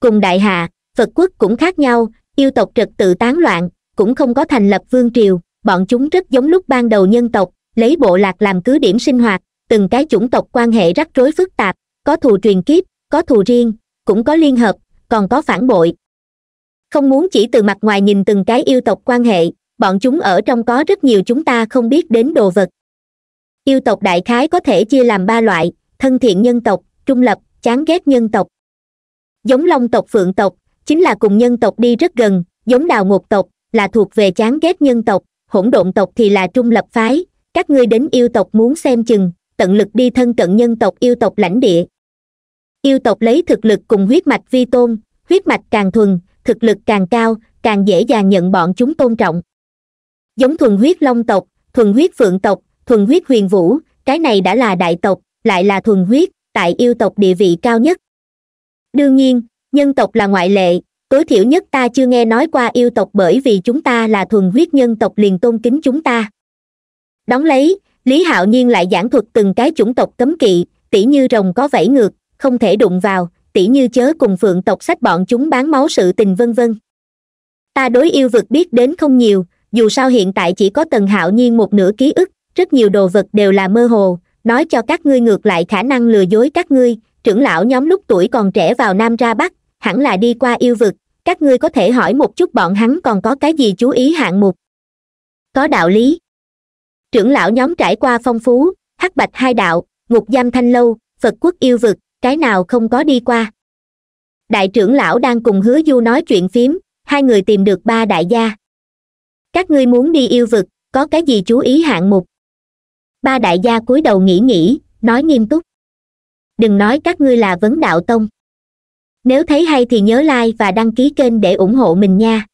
cùng đại hạ phật quốc cũng khác nhau yêu tộc trật tự tán loạn cũng không có thành lập vương triều bọn chúng rất giống lúc ban đầu nhân tộc lấy bộ lạc làm cứ điểm sinh hoạt từng cái chủng tộc quan hệ rắc rối phức tạp có thù truyền kiếp có thù riêng cũng có liên hợp còn có phản bội không muốn chỉ từ mặt ngoài nhìn từng cái yêu tộc quan hệ bọn chúng ở trong có rất nhiều chúng ta không biết đến đồ vật yêu tộc đại khái có thể chia làm ba loại thân thiện nhân tộc trung lập chán ghét nhân tộc giống long tộc phượng tộc chính là cùng nhân tộc đi rất gần giống đào ngột tộc là thuộc về chán ghét nhân tộc hỗn độn tộc thì là trung lập phái các ngươi đến yêu tộc muốn xem chừng tận lực đi thân cận nhân tộc yêu tộc lãnh địa yêu tộc lấy thực lực cùng huyết mạch vi tôn huyết mạch càng thuần thực lực càng cao càng dễ dàng nhận bọn chúng tôn trọng giống thuần huyết long tộc thuần huyết phượng tộc thuần huyết huyền vũ cái này đã là đại tộc lại là thuần huyết tại yêu tộc địa vị cao nhất đương nhiên nhân tộc là ngoại lệ tối thiểu nhất ta chưa nghe nói qua yêu tộc bởi vì chúng ta là thuần huyết nhân tộc liền tôn kính chúng ta đón lấy lý hạo nhiên lại giảng thuật từng cái chủng tộc cấm kỵ tỉ như rồng có vẫy ngược không thể đụng vào tỉ như chớ cùng phượng tộc sách bọn chúng bán máu sự tình vân vân ta đối yêu vực biết đến không nhiều dù sao hiện tại chỉ có tần hạo nhiên một nửa ký ức rất nhiều đồ vật đều là mơ hồ nói cho các ngươi ngược lại khả năng lừa dối các ngươi trưởng lão nhóm lúc tuổi còn trẻ vào nam ra bắc hẳn là đi qua yêu vực các ngươi có thể hỏi một chút bọn hắn còn có cái gì chú ý hạng mục có đạo lý trưởng lão nhóm trải qua phong phú hắc bạch hai đạo ngục giam thanh lâu phật quốc yêu vực cái nào không có đi qua đại trưởng lão đang cùng hứa du nói chuyện phím hai người tìm được ba đại gia các ngươi muốn đi yêu vực có cái gì chú ý hạng mục ba đại gia cúi đầu nghĩ nghĩ nói nghiêm túc đừng nói các ngươi là vấn đạo tông nếu thấy hay thì nhớ like và đăng ký kênh để ủng hộ mình nha